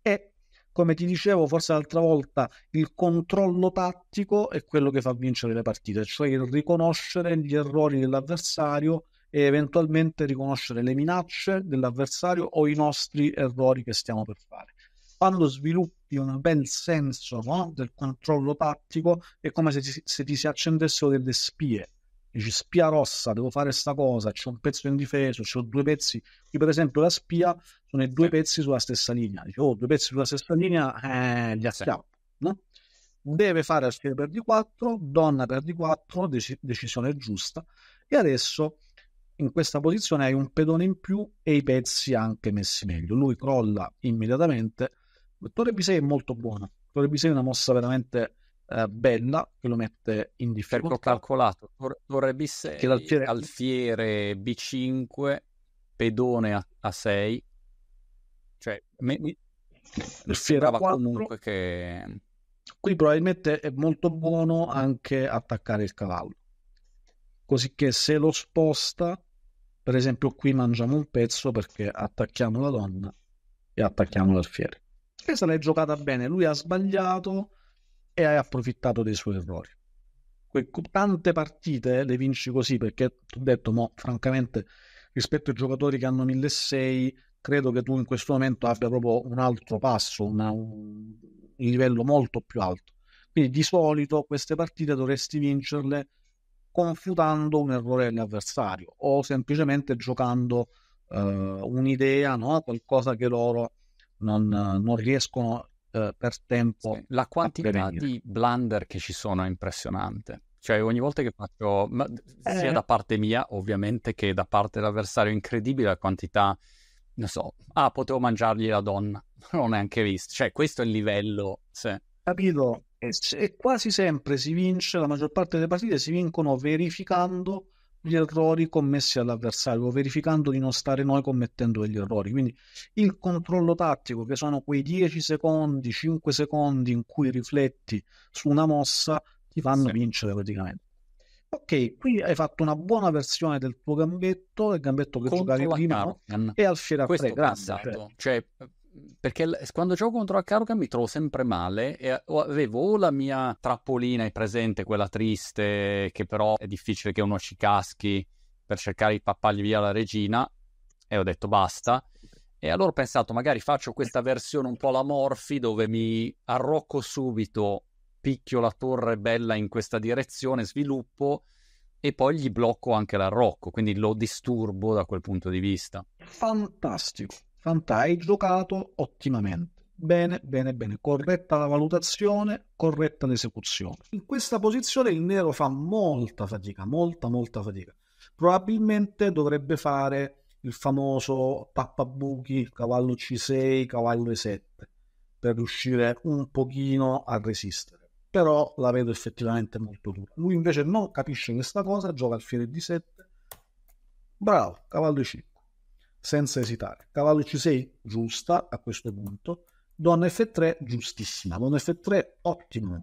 E come ti dicevo forse l'altra volta, il controllo tattico è quello che fa vincere le partite, cioè il riconoscere gli errori dell'avversario e eventualmente riconoscere le minacce dell'avversario o i nostri errori che stiamo per fare. Quando sviluppi un bel senso no, del controllo tattico è come se ti, se ti si accendessero delle spie dici spia rossa, devo fare questa cosa, c'è un pezzo in indifeso, c'ho due pezzi, qui per esempio la spia sono i due pezzi sulla stessa linea, dici oh due pezzi sulla stessa linea, eh, li acchiappo, no? Deve fare alfiere per D4, donna per D4, dec- decisione giusta, e adesso in questa posizione hai un pedone in più e i pezzi anche messi meglio. Lui crolla immediatamente. Torre B6 è molto buono. Torre B6 è una mossa veramente eh, bella che lo mette in ecco, difficoltà. calcolato. Tor- torre B6, che l'alfiere... alfiere B5, pedone a, a 6. Cioè, me, mi... Fiera 4. comunque che... Qui probabilmente è molto buono anche attaccare il cavallo così che se lo sposta, per esempio qui mangiamo un pezzo perché attacchiamo la donna e attacchiamo l'alfiere. Questa l'hai giocata bene, lui ha sbagliato e hai approfittato dei suoi errori. tante partite eh, le vinci così perché ti ho detto, mo, francamente, rispetto ai giocatori che hanno 1600, credo che tu in questo momento abbia proprio un altro passo, una, un livello molto più alto. Quindi di solito queste partite dovresti vincerle confutando un errore dell'avversario o semplicemente giocando eh, un'idea, no? qualcosa che loro non, non riescono eh, per tempo. Sì, la quantità di blunder che ci sono è impressionante. Cioè ogni volta che faccio, ma, eh. sia da parte mia ovviamente che da parte dell'avversario, incredibile la quantità, non so, ah potevo mangiargli la donna, non ho neanche visto. Cioè questo è il livello. Sì. Capito? e, e quasi sempre si vince, la maggior parte delle partite si vincono verificando gli errori commessi all'avversario, verificando di non stare noi commettendo degli errori. Quindi il controllo tattico, che sono quei 10 secondi, 5 secondi in cui rifletti su una mossa, ti fanno sì. vincere praticamente. Ok, qui hai fatto una buona versione del tuo gambetto, il gambetto che Contro giocavi prima, e al fiera Questo grazie. Esatto, cioè, cioè perché quando gioco contro Akaruga mi trovo sempre male e eh, avevo o la mia trappolina, è presente quella triste che però è difficile che uno ci caschi per cercare di pappargli via la regina e ho detto basta. E allora ho pensato magari faccio questa versione un po' la Morphy dove mi arrocco subito, picchio la torre bella in questa direzione, sviluppo e poi gli blocco anche l'arrocco, quindi lo disturbo da quel punto di vista. Fantastico. Fantà, hai giocato ottimamente. Bene, bene, bene. Corretta la valutazione, corretta l'esecuzione. In questa posizione il nero fa molta fatica, molta, molta fatica. Probabilmente dovrebbe fare il famoso tappabuchi, cavallo C6, cavallo E7, per riuscire un pochino a resistere. Però la vedo effettivamente molto dura. Lui invece non capisce questa cosa, gioca al fiere D7. Bravo, cavallo C5 senza esitare. Cavallo C6, giusta a questo punto. Donna F3, giustissima. Donna F3, ottimo.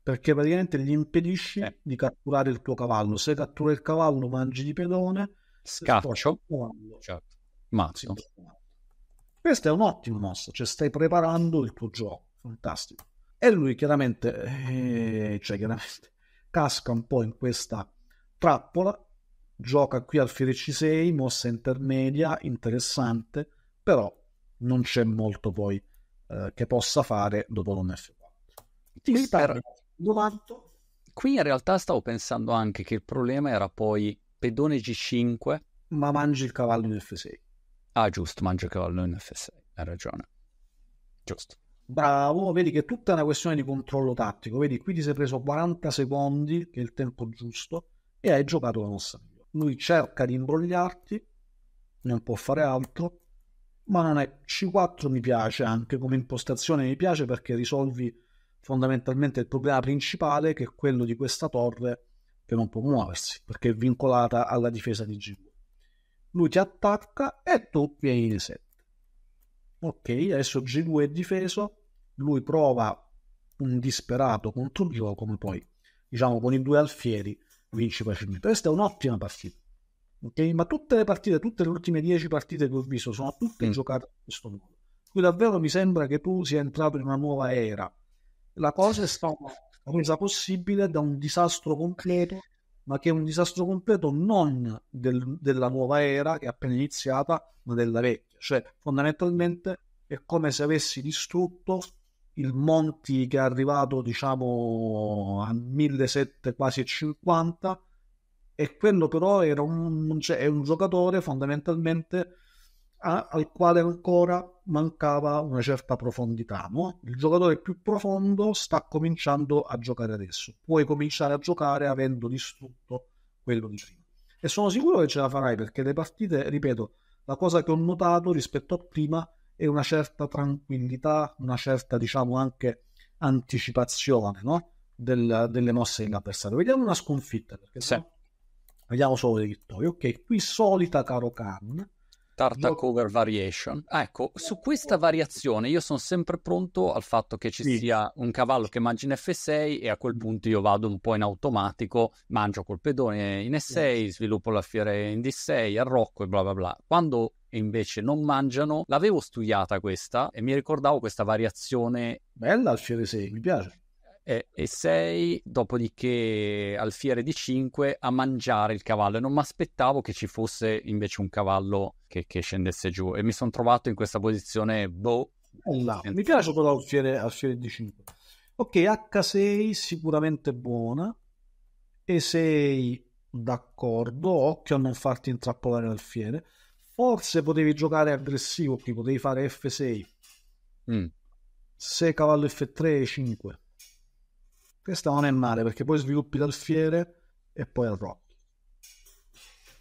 Perché praticamente gli impedisce eh. di catturare il tuo cavallo. Se cattura il cavallo, mangi di pedone. Scaccio. Certo. Mazzo. Questo è un ottimo mossa, cioè stai preparando il tuo gioco. Fantastico. E lui chiaramente, eh, cioè chiaramente casca un po' in questa trappola Gioca qui al Fiere C6, mossa intermedia, interessante, però non c'è molto poi eh, che possa fare dopo l'on F4. Ti Qui in realtà stavo pensando anche che il problema era poi pedone G5. Ma mangi il cavallo in F6. Ah, giusto, mangi il cavallo in F6, hai ragione. Giusto. Bravo, vedi che è tutta una questione di controllo tattico. Vedi, qui ti sei preso 40 secondi, che è il tempo giusto, e hai giocato la mossa lui cerca di imbrogliarti, non può fare altro, ma non è C4 mi piace anche come impostazione mi piace perché risolvi fondamentalmente il problema principale che è quello di questa torre che non può muoversi perché è vincolata alla difesa di G2. Lui ti attacca e tu vieni di 7. Ok, adesso G2 è difeso, lui prova un disperato contro il gioco, come poi diciamo con i due alfieri vince facilmente. Questa è un'ottima partita. Okay? Ma tutte le partite, tutte le ultime dieci partite che ho visto, sono tutte mm. giocate in questo modo. Qui davvero mi sembra che tu sia entrato in una nuova era. La cosa è stata resa possibile da un disastro completo, ma che è un disastro completo non del, della nuova era che è appena iniziata, ma della vecchia. Cioè, fondamentalmente è come se avessi distrutto il Monti che è arrivato diciamo a 1700 quasi 50 e quello però era un, cioè, è un giocatore fondamentalmente a, al quale ancora mancava una certa profondità no? il giocatore più profondo sta cominciando a giocare adesso puoi cominciare a giocare avendo distrutto quello di prima e sono sicuro che ce la farai perché le partite ripeto la cosa che ho notato rispetto a prima e una certa tranquillità, una certa diciamo anche anticipazione no? Del, delle mosse dell'avversario. Vediamo una sconfitta perché sì. no? vediamo solo le vittorie. Ok, qui solita caro Khan Tarta Io... cover variation. ecco, su questa variazione io sono sempre pronto al fatto che ci sì. sia un cavallo che mangia in F6 e a quel punto io vado un po' in automatico, mangio col pedone in E6, sviluppo la fiera in D6, arrocco e bla bla bla. Quando invece non mangiano, l'avevo studiata questa e mi ricordavo questa variazione. Bella al fiere 6, mi piace eh, e 6, dopodiché alfiere di 5 a mangiare il cavallo. E non mi aspettavo che ci fosse invece un cavallo che, che scendesse giù. E mi sono trovato in questa posizione boh. Là. Eh, mi piace quello alfiere, alfiere di 5. Ok, H6 sicuramente buona. E 6 d'accordo. Occhio a non farti intrappolare l'alfiere. Forse potevi giocare aggressivo qui, potevi fare F6. Mm. Se cavallo F3 e 5 questa non è male perché poi sviluppi l'alfiere e poi il rock.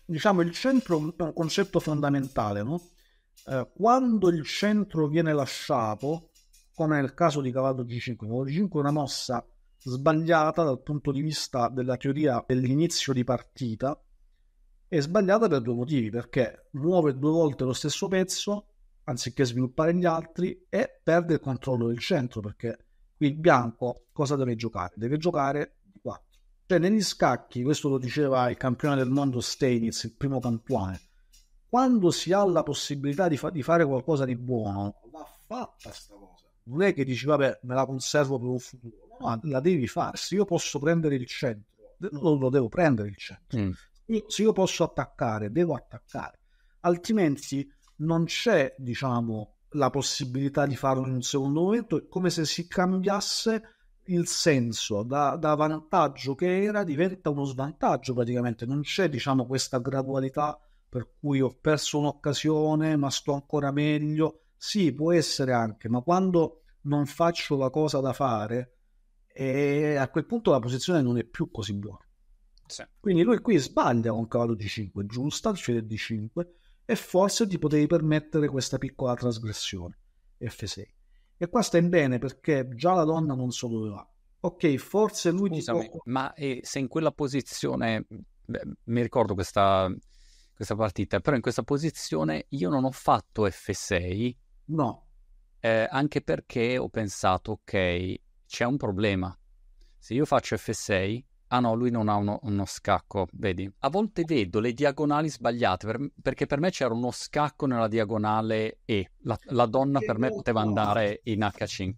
Diciamo il centro è un concetto fondamentale, no? Eh, quando il centro viene lasciato, come nel caso di cavallo G5, cavallo G5 è una mossa sbagliata dal punto di vista della teoria dell'inizio di partita, è sbagliata per due motivi, perché muove due volte lo stesso pezzo anziché sviluppare gli altri e perde il controllo del centro, perché il bianco cosa deve giocare? Deve giocare di 4. Cioè negli scacchi, questo lo diceva il campione del mondo Steinitz, il primo campione, quando si ha la possibilità di, fa- di fare qualcosa di buono, va fatta sta cosa. Non è che dici vabbè me la conservo per un futuro, no, la devi fare. Se io posso prendere il centro, lo, lo devo prendere il centro. Mm. se io posso attaccare, devo attaccare. Altrimenti non c'è, diciamo, la possibilità di farlo in un secondo momento, come se si cambiasse il senso da, da, vantaggio che era diventa uno svantaggio praticamente, non c'è diciamo questa gradualità per cui ho perso un'occasione ma sto ancora meglio, sì può essere anche, ma quando non faccio la cosa da fare e a quel punto la posizione non è più così buona. Sì. Quindi lui qui sbaglia con cavallo di 5, giusta, cioè di 5, e forse ti potevi permettere questa piccola trasgressione. F6. E qua stai bene perché già la donna non so dove va. Ok, forse lui Scusami, ti può... Ma eh, se in quella posizione, beh, mi ricordo questa, questa, partita, però in questa posizione io non ho fatto F6. No. Eh, anche perché ho pensato, ok, c'è un problema. Se io faccio F6, Ah no, lui non ha uno, uno scacco, vedi. A volte vedo le diagonali sbagliate, per, perché per me c'era uno scacco nella diagonale E. La, la donna che per me poteva andare in H5.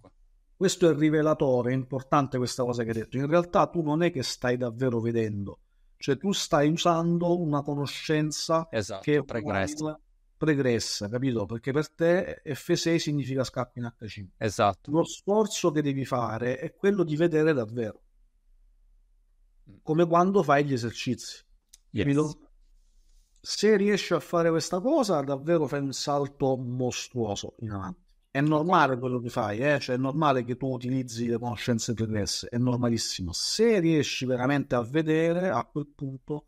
Questo è rivelatore, è importante questa cosa che hai detto. In realtà tu non è che stai davvero vedendo, cioè tu stai usando una conoscenza esatto, che è pregressa. pregressa, capito? Perché per te F6 significa scacco in H5. Esatto. Lo sforzo che devi fare è quello di vedere davvero. Mm. come quando fai gli esercizi. Yes. Se riesci a fare questa cosa, davvero fai un salto mostruoso in avanti. È normale quello che fai, eh? cioè è normale che tu utilizzi le conoscenze pregresse, è normalissimo. Se riesci veramente a vedere, a quel punto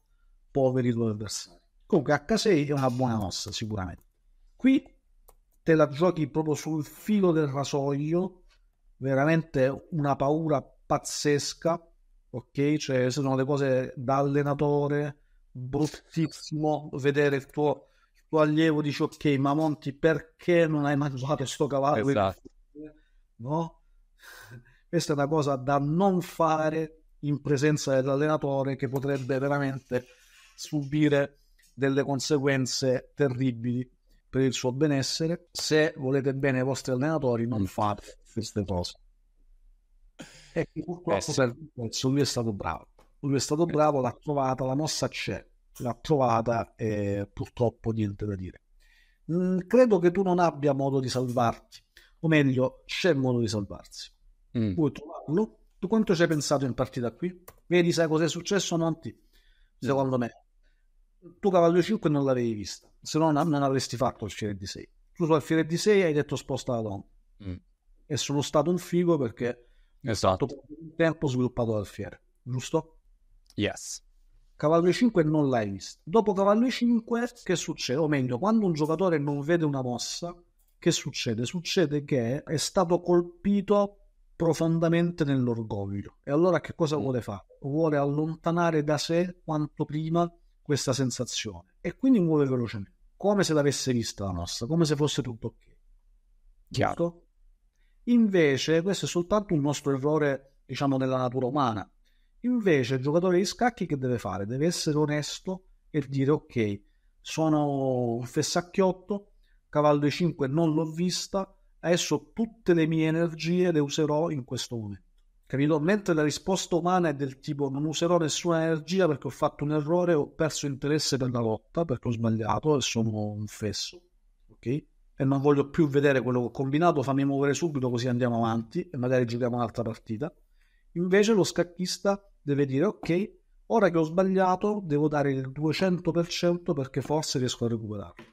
poveri i tuoi avversari. Comunque H6 è una buona mossa sicuramente. Qui te la giochi proprio sul filo del rasoio, veramente una paura pazzesca ok? Cioè, sono le cose da allenatore, bruttissimo vedere il tuo, il tuo allievo, dice, ok, ma Monti, perché non hai mangiato questo cavallo? Esatto. No? Questa è una cosa da non fare in presenza dell'allenatore che potrebbe veramente subire delle conseguenze terribili per il suo benessere se volete bene i vostri allenatori non fate queste cose e eh, purtroppo per pezzo lui è stato bravo. Lui è stato eh. bravo, l'ha trovata, la mossa c'è, l'ha trovata e purtroppo niente da dire. Mm, credo che tu non abbia modo di salvarti, o meglio, c'è modo di salvarsi. Mm. Puoi trovarlo. Tu quanto ci hai pensato in partita qui? Vedi, sai cos'è successo o non ti? Secondo me, tu cavallo 5 non l'avevi vista, se no non avresti fatto il fiere di 6. Tu sul fiere di 6 hai detto sposta la donna. Mm. E sono stato un figo perché Esatto. Tempo sviluppato dal Fier, giusto? Yes. Cavallo 5 non l'hai visto. Dopo cavallo 5 che succede? O meglio, quando un giocatore non vede una mossa, che succede? Succede che è stato colpito profondamente nell'orgoglio. E allora che cosa mm. vuole fare? Vuole allontanare da sé quanto prima questa sensazione e quindi muove velocemente, come se l'avesse vista la mossa, come se fosse tutto ok. Chiaro. Invece, questo è soltanto un nostro errore, diciamo, della natura umana. Invece, il giocatore di scacchi che deve fare? Deve essere onesto e dire: Ok, sono un fessacchiotto, cavallo di 5 non l'ho vista, adesso tutte le mie energie le userò in questo momento. Capito? Mentre la risposta umana è del tipo non userò nessuna energia perché ho fatto un errore, ho perso interesse per la lotta perché ho sbagliato e sono un fesso. Ok? e non voglio più vedere quello che ho combinato, fammi muovere subito così andiamo avanti e magari giochiamo un'altra partita. Invece lo scacchista deve dire ok, ora che ho sbagliato devo dare il 200% perché forse riesco a recuperarlo.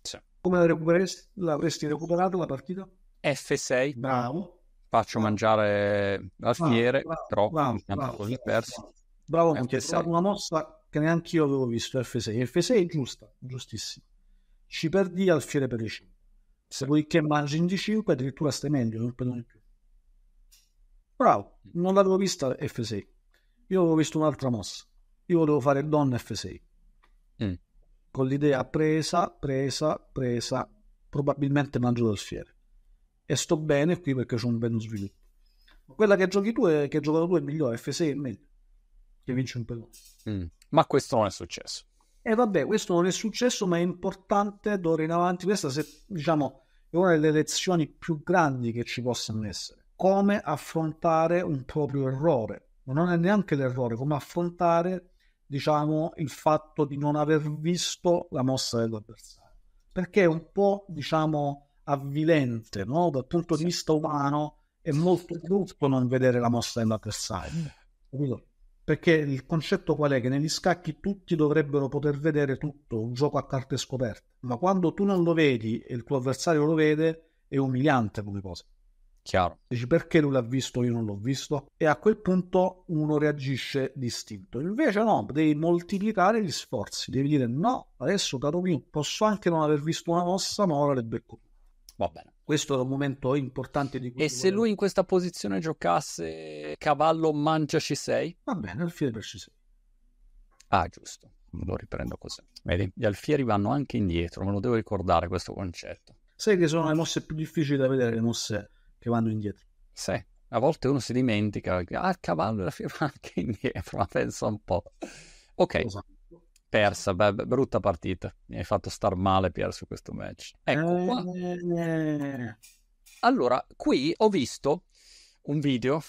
Sì. Come la L'avresti recuperato la partita? F6. Bravo. Faccio mangiare alfiere, bravo, però così perso. Bravo, perché è una mossa che neanche io avevo visto F6. F6 è giusta, giustissima. Ci perdi alfiere per i 5. Se vuoi che mangi in d 5, addirittura stai meglio, non perdono di più. Bravo, non l'avevo vista F6. Io avevo visto un'altra mossa. Io volevo fare donna F6. Mm. Con l'idea presa, presa, presa, probabilmente mangio dal sfiere. E sto bene qui perché c'è un bel sviluppo. Quella che giochi tu, è, che hai giocato tu è migliore, F6 è meglio. Che vince un pelotto. Mm. Ma questo non è successo. E vabbè, questo non è successo, ma è importante d'ora in avanti. Questa se, diciamo, è una delle lezioni più grandi che ci possono essere. Come affrontare un proprio errore. Ma non è neanche l'errore, come affrontare diciamo, il fatto di non aver visto la mossa dell'avversario. Perché è un po', diciamo, avvilente, no? Dal punto di vista umano è molto brutto non vedere la mossa dell'avversario. Capito? Perché il concetto qual è? Che negli scacchi tutti dovrebbero poter vedere tutto, un gioco a carte scoperte. Ma quando tu non lo vedi e il tuo avversario lo vede, è umiliante come cosa. Chiaro. Dici perché lui l'ha visto, io non l'ho visto. E a quel punto uno reagisce distinto. Invece no, devi moltiplicare gli sforzi. Devi dire no, adesso caro mio, posso anche non aver visto una mossa, ma ora le becco. Va bene. Questo è un momento importante di cui. E se volevo... lui in questa posizione giocasse cavallo mangia C6? Va bene, alfiere per C6. Ah, giusto. Lo riprendo così. Vedi, gli alfieri vanno anche indietro, me lo devo ricordare questo concetto. Sai che sono le mosse più difficili da vedere, le mosse che vanno indietro. Sì, a volte uno si dimentica, ah, il cavallo e la firma anche indietro, ma pensa un po'. Ok, persa, beh, brutta partita. Mi hai fatto star male, Pier, su questo match. Ecco qua. Eh. Allora, qui ho visto un video,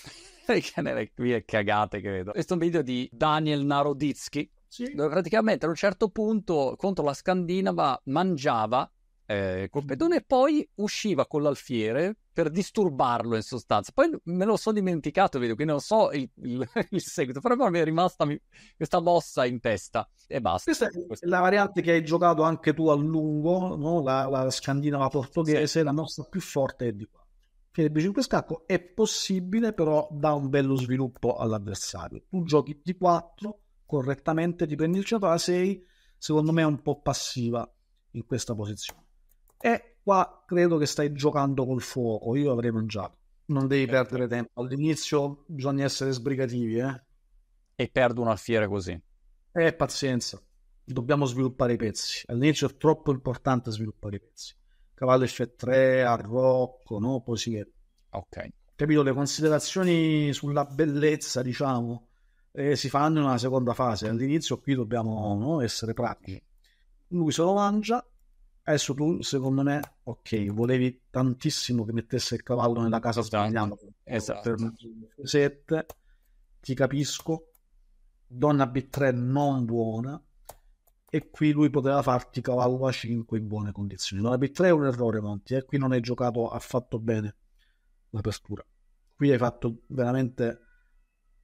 perché nelle mie cagate che vedo, questo è un video di Daniel Naroditsky, sì. dove praticamente ad un certo punto contro la Scandinava mangiava eh, Corpedone e poi usciva con l'alfiere per disturbarlo in sostanza. Poi me lo so dimenticato, vedo, quindi non so il, il, il seguito, però mi è rimasta mi, questa mossa in testa e basta. Questa è la variante che hai giocato anche tu a lungo, no? la, la scandinava portoghese, sì. la nostra più forte è di qua. Quindi B5 scacco è possibile, però dà un bello sviluppo all'avversario. Tu giochi D4 correttamente, ti prendi il centro la 6, secondo me è un po' passiva in questa posizione. E ecco. eh, qua credo che stai giocando col fuoco, io avrei mangiato. Non devi certo. perdere tempo, all'inizio bisogna essere sbrigativi. Eh? E perdo una fiera così. Eh, pazienza, dobbiamo sviluppare i pezzi. All'inizio è troppo importante sviluppare i pezzi. Cavallo F3, Arrocco, no? Poi si Ok. Capito, le considerazioni sulla bellezza, diciamo, eh, si fanno in una seconda fase. All'inizio qui dobbiamo no, essere pratici. Mm. Lui se lo mangia, adesso tu secondo me ok volevi tantissimo che mettesse il cavallo nella casa esatto. sbagliata esatto. per esatto. ti capisco donna b3 non buona e qui lui poteva farti cavallo a5 in buone condizioni donna b3 è un errore Monti eh? qui non hai giocato affatto bene l'apertura qui hai fatto veramente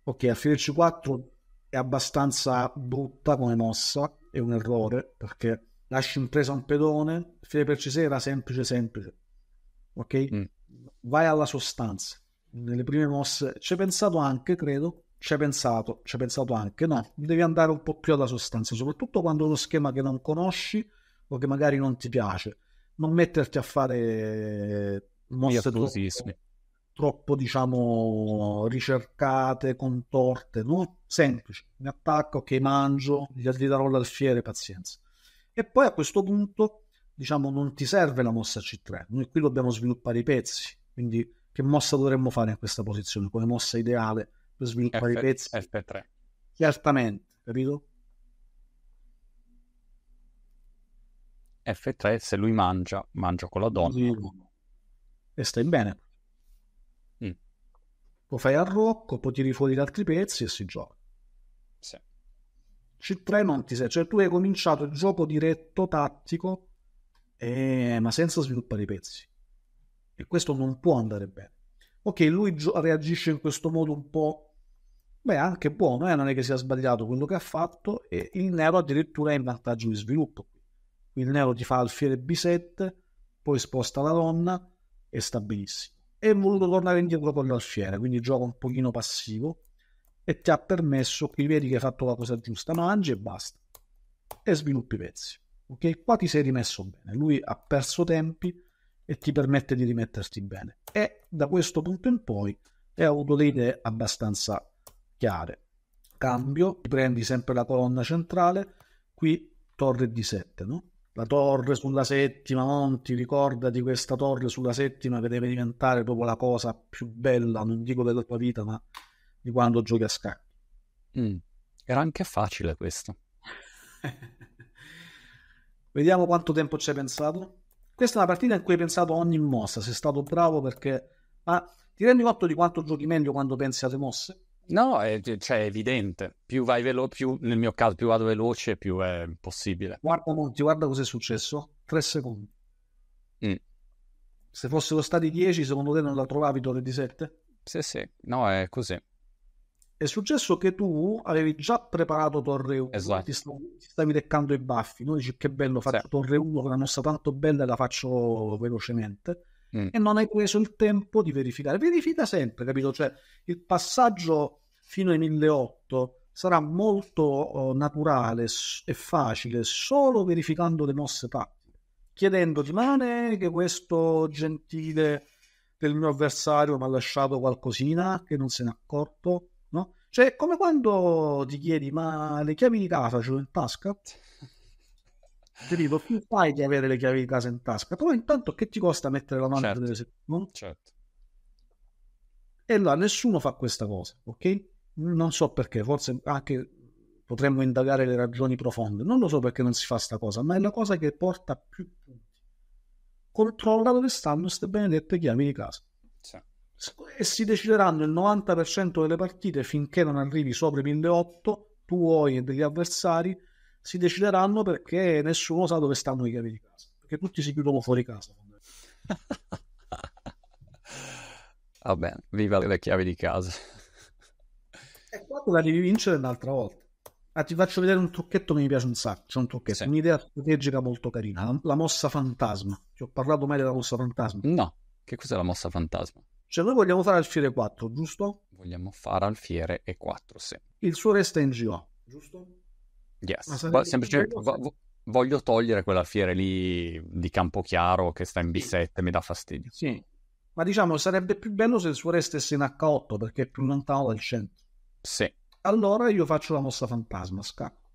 ok a alfiere c4 è abbastanza brutta come mossa è un errore perché lasci in presa un pedone, fine per Cesera semplice semplice, ok? Mm. Vai alla sostanza, nelle prime mosse, ci hai pensato anche, credo, ci hai pensato, ci hai pensato anche, no, devi andare un po' più alla sostanza, soprattutto quando è uno schema che non conosci o che magari non ti piace, non metterti a fare mosse troppo, troppo, diciamo, ricercate, contorte, no? Semplici, mi attacco, ok, mangio, gli darò l'alfiere, pazienza. E poi a questo punto, diciamo, non ti serve la mossa C3, noi qui dobbiamo sviluppare i pezzi, quindi che mossa dovremmo fare in questa posizione come mossa ideale per sviluppare F, i pezzi? F3. Certamente, capito? F3 se lui mangia, mangia con la donna. Sì. E stai bene. Mm. Lo fai a rocco, poi tiri fuori gli altri pezzi e si gioca. Sì. C3 non ti sei, cioè tu hai cominciato il gioco diretto tattico, eh, ma senza sviluppare i pezzi. E questo non può andare bene. Ok, lui gio- reagisce in questo modo un po'. Beh, anche buono, eh? non è che sia sbagliato quello che ha fatto, e il Nero addirittura è in vantaggio di sviluppo. Il Nero ti fa alfiere B7, poi sposta la donna e sta benissimo. E è voluto tornare indietro con l'alfiere, quindi gioca un pochino passivo e ti ha permesso qui vedi che hai fatto la cosa giusta mangi e basta e sviluppi i pezzi ok qua ti sei rimesso bene lui ha perso tempi e ti permette di rimetterti bene e da questo punto in poi hai avuto le idee abbastanza chiare cambio prendi sempre la colonna centrale qui torre di 7 no? la torre sulla settima Monti ricordati questa torre sulla settima che deve diventare proprio la cosa più bella non dico della tua vita ma di quando giochi a scacchi. Mm. Era anche facile questo. Vediamo quanto tempo ci hai pensato. Questa è una partita in cui hai pensato ogni mossa, sei stato bravo perché... Ma ti rendi conto di quanto giochi meglio quando pensi alle mosse? No, è, cioè, è evidente. Più vai veloce, più nel mio caso, più vado veloce, più è possibile. Guarda Monti, guarda cos'è successo. Tre secondi. Mm. Se fossero stati dieci, secondo te non la trovavi 2 di 7? Sì, sì, no, è così è successo che tu avevi già preparato Torre 1, esatto. ti, stavi, ti stavi leccando i baffi, no? dici che bello, faccio sì. Torre 1 con una mossa tanto bella e la faccio velocemente, mm. e non hai preso il tempo di verificare. Verifica sempre, capito? Cioè, il passaggio fino ai 1008 sarà molto uh, naturale e facile solo verificando le mosse tattiche, chiedendoti ma non è che questo gentile del mio avversario mi ha lasciato qualcosina che non se n'è accorto, cioè, come quando ti chiedi, ma le chiavi di casa ce l'ho in tasca? Ti dico, più fai di avere le chiavi di casa in tasca, però intanto che ti costa mettere la mano certo. delle settimane? Mm? Certo. E là nessuno fa questa cosa, ok? Non so perché, forse anche potremmo indagare le ragioni profonde. Non lo so perché non si fa questa cosa, ma è la cosa che porta più punti. Controlla dove stanno queste benedette chiavi di casa e si decideranno il 90% delle partite finché non arrivi sopra i 1008 tuoi e degli avversari si decideranno perché nessuno sa dove stanno i chiavi di casa perché tutti si chiudono fuori casa va bene viva le chiavi di casa e quando la devi vincere un'altra volta ah, ti faccio vedere un trucchetto che mi piace un sacco c'è un trucchetto, sì. un'idea strategica molto carina la mossa fantasma ti ho parlato mai della mossa fantasma no, che cos'è la mossa fantasma? Cioè noi vogliamo fare Alfiere 4, giusto? Vogliamo fare Alfiere e 4, sì. Il suo resta in GO, giusto? Yes, Ma semplicemente voglio togliere quell'alfiere lì di Campochiaro che sta in B7, mi dà fastidio. Sì, ma diciamo sarebbe più bello se il suo re stesse in H8 perché è più lontano dal centro. Sì. Allora io faccio la mossa fantasma, scacco.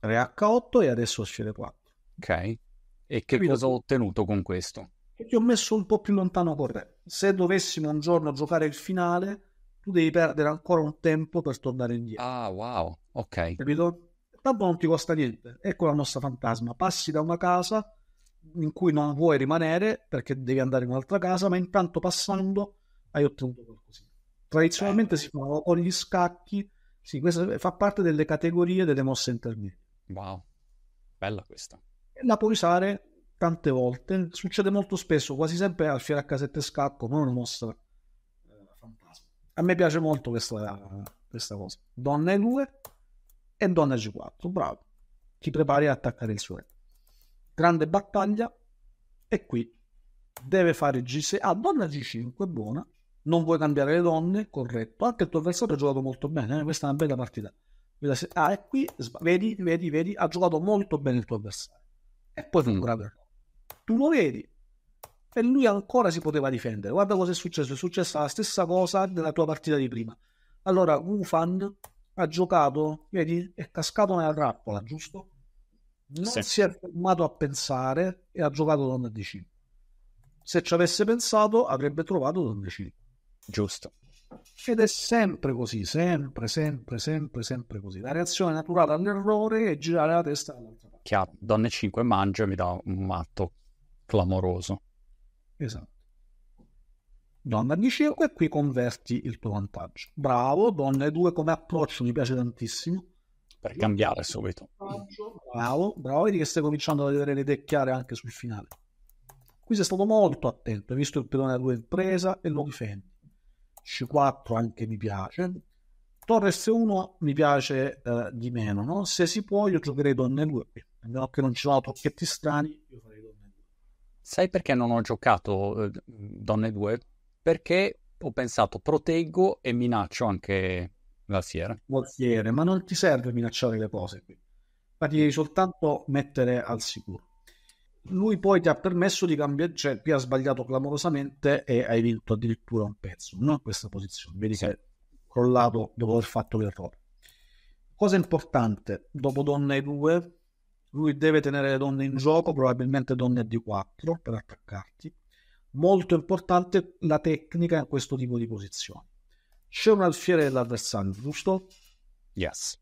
Re H8 e adesso alfiere 4. Ok. E che Quindi, cosa ho ottenuto con questo? Che ti ho messo un po' più lontano con re se dovessimo un giorno giocare il finale, tu devi perdere ancora un tempo per tornare indietro. Ah, wow, ok. Capito? Tanto non ti costa niente. Ecco la nostra fantasma. Passi da una casa in cui non vuoi rimanere perché devi andare in un'altra casa, ma intanto passando hai ottenuto qualcosa. Tradizionalmente Beh. si fa con gli scacchi, sì, questa fa parte delle categorie delle mosse intermedie. Wow, bella questa. la puoi usare tante volte, succede molto spesso, quasi sempre al fiera a casette scacco, ma una mostra fantasma. A me piace molto questa, questa cosa. Donna E2 e donna G4, bravo. Ti prepari ad attaccare il suo re. Grande battaglia e qui deve fare G6. Ah, donna G5, buona. Non vuoi cambiare le donne, corretto. Anche il tuo avversario ha giocato molto bene, eh? questa è una bella partita. Ah, e qui, vedi, vedi, vedi, ha giocato molto bene il tuo avversario. E poi fa un grave errore tu lo vedi e lui ancora si poteva difendere. Guarda cosa è successo, è successa la stessa cosa nella tua partita di prima. Allora, Gufan ha giocato, vedi, è cascato nella trappola, giusto? Non sì. si è fermato a pensare e ha giocato Donna di 5. Se ci avesse pensato, avrebbe trovato Donna 5. Giusto. Ed è sempre così, sempre, sempre, sempre, sempre così. La reazione naturale all'errore è girare la testa dall'altra parte. Chiaro, Donne 5 mangio e mi dà un matto clamoroso. Esatto. Donna di 5 e qui converti il tuo vantaggio. Bravo, donna 2 come approccio mi piace tantissimo. Per cambiare subito. Bravo, bravo, vedi che stai cominciando a vedere le idee chiare anche sul finale. Qui sei stato molto attento, hai visto il pedone della tua impresa e lo difendi. C4 anche mi piace. Torre S1 mi piace eh, di meno, no? Se si può io giocherei donne 2 qui. Andiamo che non ci sono tocchetti strani, Sai perché non ho giocato eh, Donne 2? Perché ho pensato proteggo e minaccio anche Valsiere. Valsiere, ma non ti serve minacciare le cose qui. Ma ti devi soltanto mettere al sicuro. Lui poi ti ha permesso di cambiare, cioè qui ha sbagliato clamorosamente e hai vinto addirittura un pezzo, non questa posizione. Vedi sì. che è crollato dopo aver fatto l'errore. Cosa importante, dopo Donne 2 lui deve tenere le donne in gioco, probabilmente donne d 4 per attaccarti. Molto importante la tecnica in questo tipo di posizione. C'è un alfiere dell'avversario, giusto? Yes.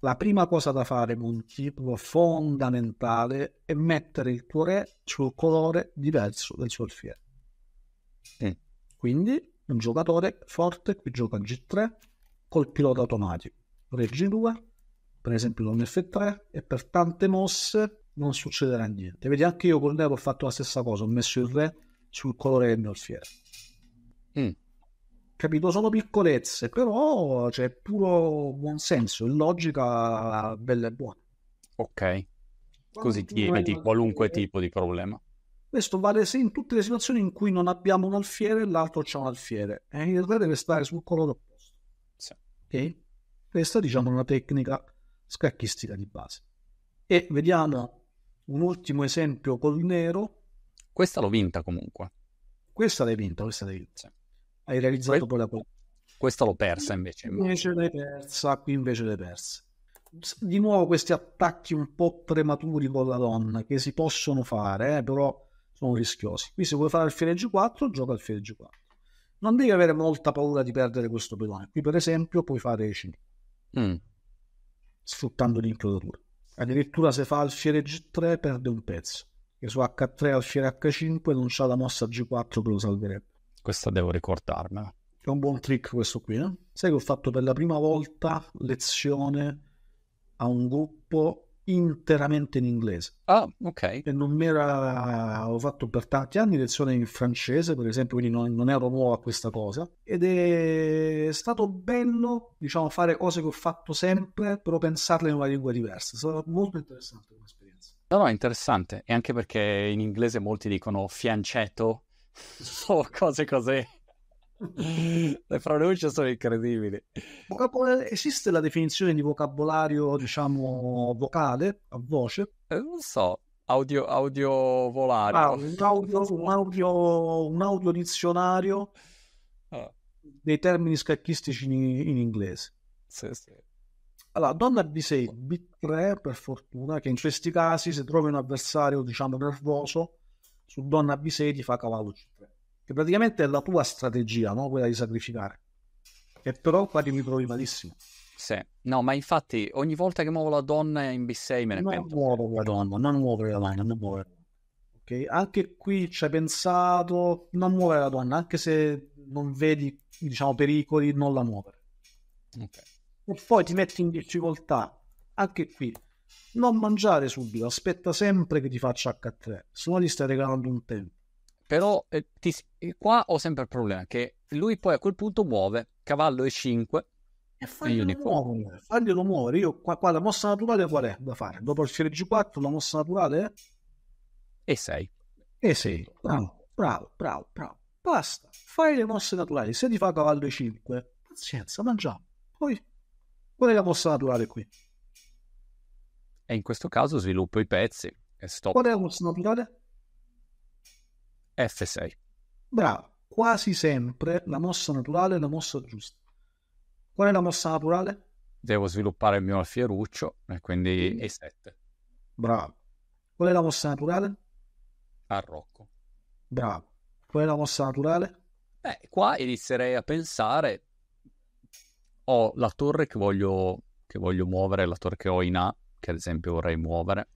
La prima cosa da fare, multiplo, fondamentale, è mettere il tuo re sul colore diverso del suo alfiere. Mm. Quindi un giocatore forte, qui gioca G3, col pilota automatico. Re G2, per esempio con f 3 e per tante mosse non succederà niente. Vedi, anche io con Nero ho fatto la stessa cosa, ho messo il re sul colore del mio alfiere. Mm. Capito? Sono piccolezze, però c'è cioè, puro buon senso, logica bella e buona. Ok, così ti eviti qualunque tipo di problema. Questo vale sia in tutte le situazioni in cui non abbiamo un alfiere e l'altro c'è un alfiere. E eh, il re deve stare sul colore opposto. Sì. Ok? Questa diciamo è una tecnica scacchistica di base. E vediamo un ultimo esempio col nero. Questa l'ho vinta comunque. Questa l'hai vinta, questa l'hai vinta. Sì. Hai realizzato poi la Questa l'ho persa invece. Invece l'hai persa, qui invece l'hai persa. Di nuovo questi attacchi un po' prematuri con la donna che si possono fare, eh, però sono rischiosi. Qui se vuoi fare il fiere G4, gioca il fiere G4. Non devi avere molta paura di perdere questo pedone. Qui per esempio puoi fare 5. Mm sfruttando l'incrodatura. Addirittura se fa alfiere G3 perde un pezzo, che su H3 alfiere H5 non c'ha la mossa G4 che lo salverebbe. Questa devo ricordarmela. È un buon trick questo qui, no? Eh? Sai che ho fatto per la prima volta lezione a un gruppo interamente in inglese. Ah, ok. E non mi era... ho fatto per tanti anni lezioni in francese, per esempio, quindi non, non ero nuovo a questa cosa. Ed è stato bello, diciamo, fare cose che ho fatto sempre, però pensarle in una lingua diversa. È stata molto interessante come esperienza. No, no, interessante. E anche perché in inglese molti dicono fianceto o cose così. Le pronunce sono incredibili. Esiste la definizione di vocabolario, diciamo, vocale, a voce? Eh, non so, audio, audio volare. Ah, un, audio, un, audio, un audio dizionario ah. dei termini scacchistici in, in inglese. Sì, sì. Allora, donna B6, B3 per fortuna, che in questi casi se trovi un avversario, diciamo, nervoso, su donna B6 ti fa cavallo C3 che praticamente è la tua strategia, no? quella di sacrificare. E però qua ti mi provi malissimo. Sì, no, ma infatti ogni volta che muovo la donna in B6 me ne non pento. Non muovo la donna, non muovere la donna, non muovere. Ok, anche qui ci hai pensato, non muovere la donna, anche se non vedi, diciamo, pericoli, non la muovere. Ok. E poi ti metti in difficoltà, anche qui, non mangiare subito, aspetta sempre che ti faccia H3, se no gli stai regalando un tempo però eh, ti, eh, qua ho sempre il problema che lui poi a quel punto muove cavallo e 5 e faglielo muovere, faglielo muovere. Io qua, qua, la mossa naturale qual è da fare? Dopo il fiore G4 la mossa naturale E 6. E 6. Bravo, bravo, bravo, bravo. Basta, fai le mosse naturali. Se ti fa cavallo e 5, pazienza, mangiamo. Poi, qual è la mossa naturale qui? E in questo caso sviluppo i pezzi e stop. Qual è la mossa naturale? F6. Bravo, quasi sempre la mossa naturale è la mossa giusta. Qual è la mossa naturale? Devo sviluppare il mio alfieruccio e quindi E7. Bravo. Qual è la mossa naturale? Arrocco. Bravo. Qual è la mossa naturale? Beh, qua inizierei a pensare, ho la torre che voglio, che voglio muovere, la torre che ho in A, che ad esempio vorrei muovere.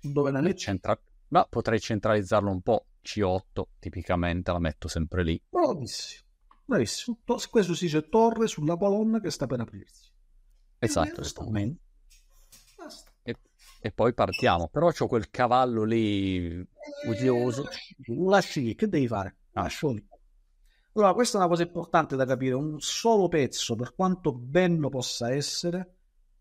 Dove la legge? Centra... Ma potrei centralizzarlo un po', c8, tipicamente la metto sempre lì. Bravissimo, bravissimo. Questo si dice torre sulla colonna che sta per aprirsi. Esatto, esattamente. E, e, poi partiamo. Però c'ho quel cavallo lì odioso. Eh, lasci lì, che devi fare? Ah. Lascio lì. Allora, questa è una cosa importante da capire. Un solo pezzo, per quanto bello possa essere,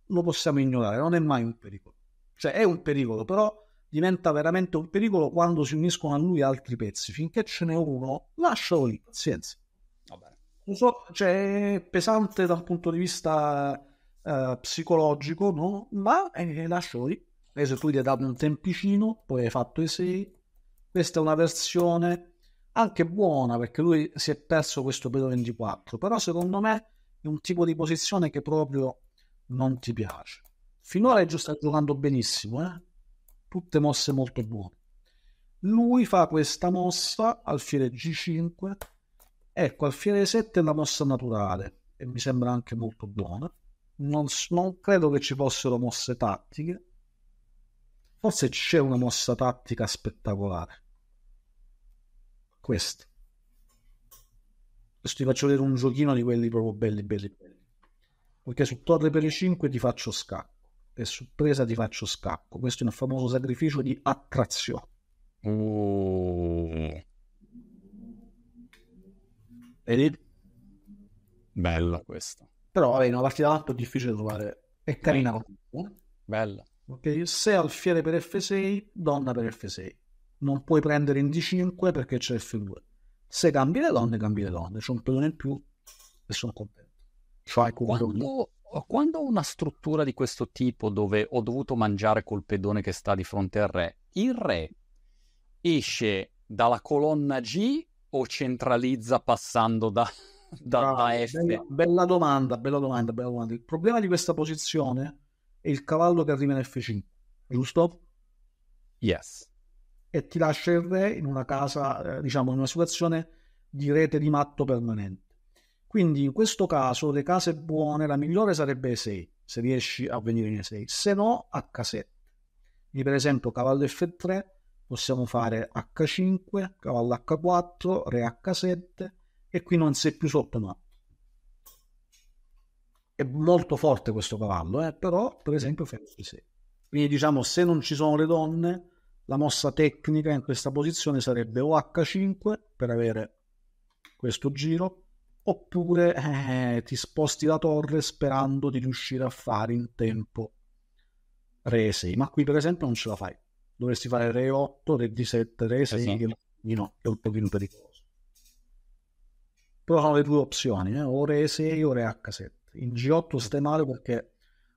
lo possiamo ignorare. Non è mai un pericolo. Cioè, è un pericolo, però diventa veramente un pericolo quando si uniscono a lui altri pezzi. Finché ce n'è uno, lascialo lì, pazienza. Lo so, cioè, è pesante dal punto di vista eh, psicologico, no? ma eh, lascialo lì. E eh, se tu gli hai dato un tempicino, poi hai fatto i sei. Questa è una versione anche buona perché lui si è perso questo pedo 24, però secondo me è un tipo di posizione che proprio non ti piace. Finora è giusto, sta giocando benissimo, eh? tutte mosse molto buone. Lui fa questa mossa al alfiere G5, ecco al alfiere 7 è la mossa naturale e mi sembra anche molto buona. Non, non credo che ci fossero mosse tattiche, forse c'è una mossa tattica spettacolare. Questo. Adesso ti faccio vedere un giochino di quelli proprio belli, belli, belli. Perché su torre per i 5 ti faccio scatto e su presa ti faccio scacco. Questo è un famoso sacrificio di attrazione. Oh. Vedi? Bella questa. Però vabbè, una partita alto è difficile trovare. È carina. Bella. Eh. Bella. se alfiere per F6, donna per F6. Non puoi prendere in D5 perché c'è F2. Se cambi le donne, cambi le donne. C'è un pedone in più e sono contento. Cioè, ecco, quando, quando ho una struttura di questo tipo dove ho dovuto mangiare col pedone che sta di fronte al re, il re esce dalla colonna G o centralizza passando da, da, da F? Bella, bella, domanda, bella domanda, bella domanda. Il problema di questa posizione è il cavallo che arriva in F5, giusto? Yes. E ti lascia il re in una casa, eh, diciamo, in una situazione di rete di matto permanente. Quindi in questo caso le case buone, la migliore sarebbe e 6, se riesci a venire in e 6, se no H7. Quindi per esempio cavallo F3 possiamo fare H5, cavallo H4, re H7 e qui non si è più sotto ma. No. È molto forte questo cavallo, eh? però per esempio fermo di 6. Quindi diciamo se non ci sono le donne, la mossa tecnica in questa posizione sarebbe o H5 per avere questo giro oppure eh, ti sposti la torre sperando di riuscire a fare in tempo re 6, ma qui per esempio non ce la fai, dovresti fare re 8, re d7, re 6, esatto. no, è un pochino pericoloso. Però sono le due opzioni, eh? o re 6 o re h7. In g8 stai male perché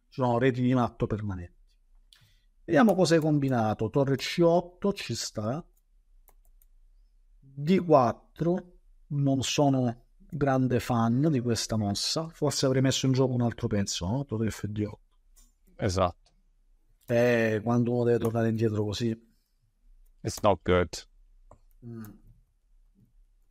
sono reti di matto permanenti. Vediamo cosa hai combinato. Torre C8 ci sta. D4 non sono grande fan di questa mossa. Forse avrei messo in gioco un altro pezzo, no? Toto FDO. Esatto. Eh, quando uno deve tornare indietro così. It's not good. Mm.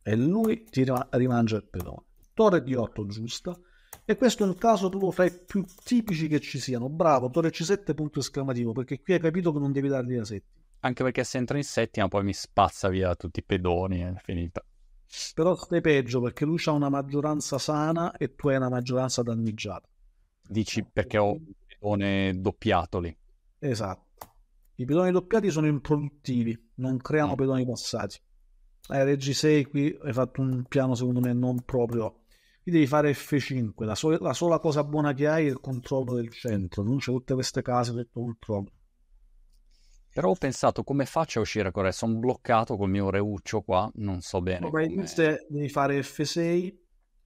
E lui ti rimangia il pedone. Torre di 8 giusta. E questo è un caso proprio fra i più tipici che ci siano. Bravo, torre C7 punto esclamativo, perché qui hai capito che non devi dargli la settima. Anche perché se entra in settima poi mi spazza via tutti i pedoni, è finita. Però stai peggio perché lui ha una maggioranza sana e tu hai una maggioranza danneggiata. Dici ah, perché ho un pedone doppiato lì. Esatto. I pedoni doppiati sono improduttivi, non creano mm. pedoni passati. Hai Reggi 6 qui, hai fatto un piano secondo me non proprio. Qui devi fare F5, la, so- la sola cosa buona che hai è il controllo del centro, non c'è tutte queste case sotto controllo. Però ho pensato come faccio a uscire con Sono bloccato col mio reuccio qua, non so bene. Ma come... devi fare F6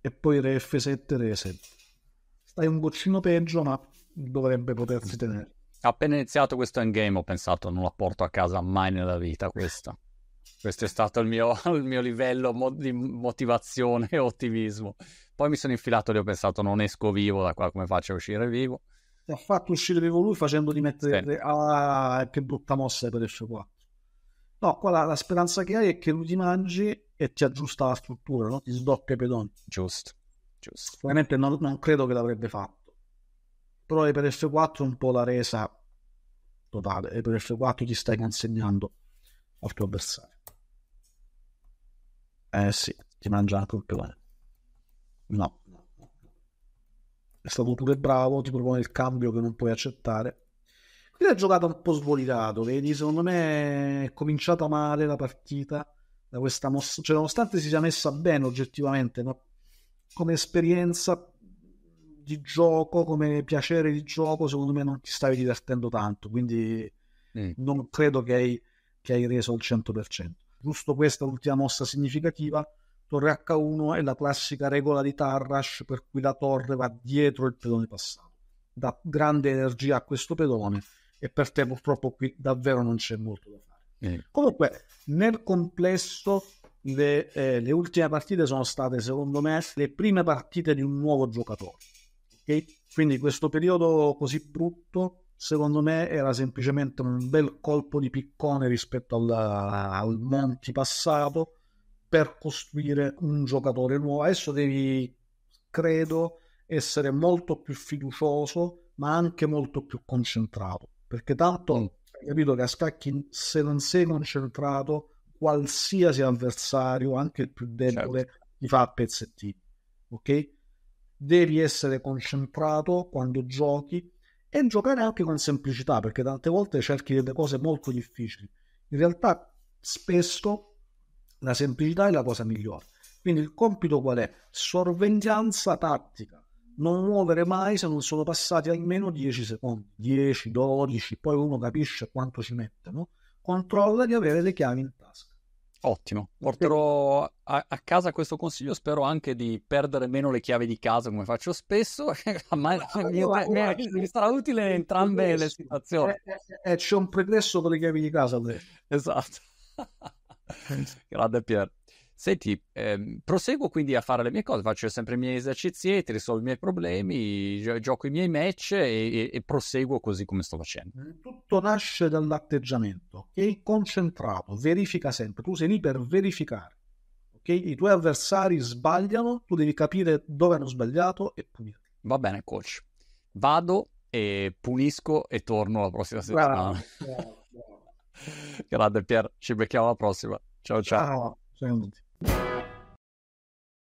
e poi re F7 reset. Stai un goccino peggio, ma dovrebbe potersi tenere. Appena iniziato questo endgame ho pensato non la porto a casa mai nella vita questa. Questo è stato il mio, il mio livello mo- di motivazione e ottimismo. Poi mi sono infilato e ho pensato non esco vivo da qua, come faccio a uscire vivo? ha fatto uscire vivo lui facendo di mettere sì. ah, che brutta mossa per F4 no qua la, la, speranza che hai è che lui ti mangi e ti aggiusta la struttura no? ti sdoppia i pedoni giusto giusto ovviamente non, non, credo che l'avrebbe fatto però è per F4 un po' la resa totale e per F4 ti stai consegnando al tuo avversario eh sì ti mangia anche il pedone no è stato pure bravo, ti propone il cambio che non puoi accettare. Qui l'ha giocata un po' svolitato, vedi? Secondo me è cominciata male la partita da questa mossa, cioè nonostante si sia messa bene oggettivamente, ma come esperienza di gioco, come piacere di gioco, secondo me non ti stavi divertendo tanto, quindi mm. non credo che hai, che hai reso al 100%. Giusto questa l'ultima mossa significativa torre H1 è la classica regola di Tarrash per cui la torre va dietro il pedone passato, dà grande energia a questo pedone e per te purtroppo qui davvero non c'è molto da fare. Eh. Comunque nel complesso le, eh, le, ultime partite sono state secondo me le prime partite di un nuovo giocatore. Okay? Quindi questo periodo così brutto secondo me era semplicemente un bel colpo di piccone rispetto alla, al Monti passato per costruire un giocatore nuovo. Adesso devi, credo, essere molto più fiducioso, ma anche molto più concentrato, perché tanto mm. hai capito che a scacchi se non sei concentrato, qualsiasi avversario, anche il più debole, certo. ti fa a pezzettini, ok? Devi essere concentrato quando giochi e giocare anche con semplicità, perché tante volte cerchi delle cose molto difficili. In realtà spesso la semplicità è la cosa migliore. Quindi il compito qual è? Sorveglianza tattica. Non muovere mai se non sono passati almeno 10 secondi, 10, 12, poi uno capisce quanto ci mettono. Controlla di avere le chiavi in tasca. Ottimo, porterò a, a, casa questo consiglio, spero anche di perdere meno le chiavi di casa come faccio spesso, ma mi, sarà utile in entrambe le situazioni. Eh eh, eh, eh, c'è un pregresso con le chiavi di casa. Te. Esatto. Grande Pier. Senti, ehm, proseguo quindi a fare le mie cose, faccio sempre i miei esercizietti, risolvo i miei problemi, gi- gioco i miei match e-, e-, e proseguo così come sto facendo. Tutto nasce dall'atteggiamento, ok? Concentrato, verifica sempre, tu sei lì per verificare, ok? I tuoi avversari sbagliano, tu devi capire dove hanno sbagliato e punire. Va bene, coach. Vado e punisco e torno la prossima settimana. Bravo, bravo. Grande Pier, ci becchiamo alla prossima. Ciao ciao. Ciao, saluti.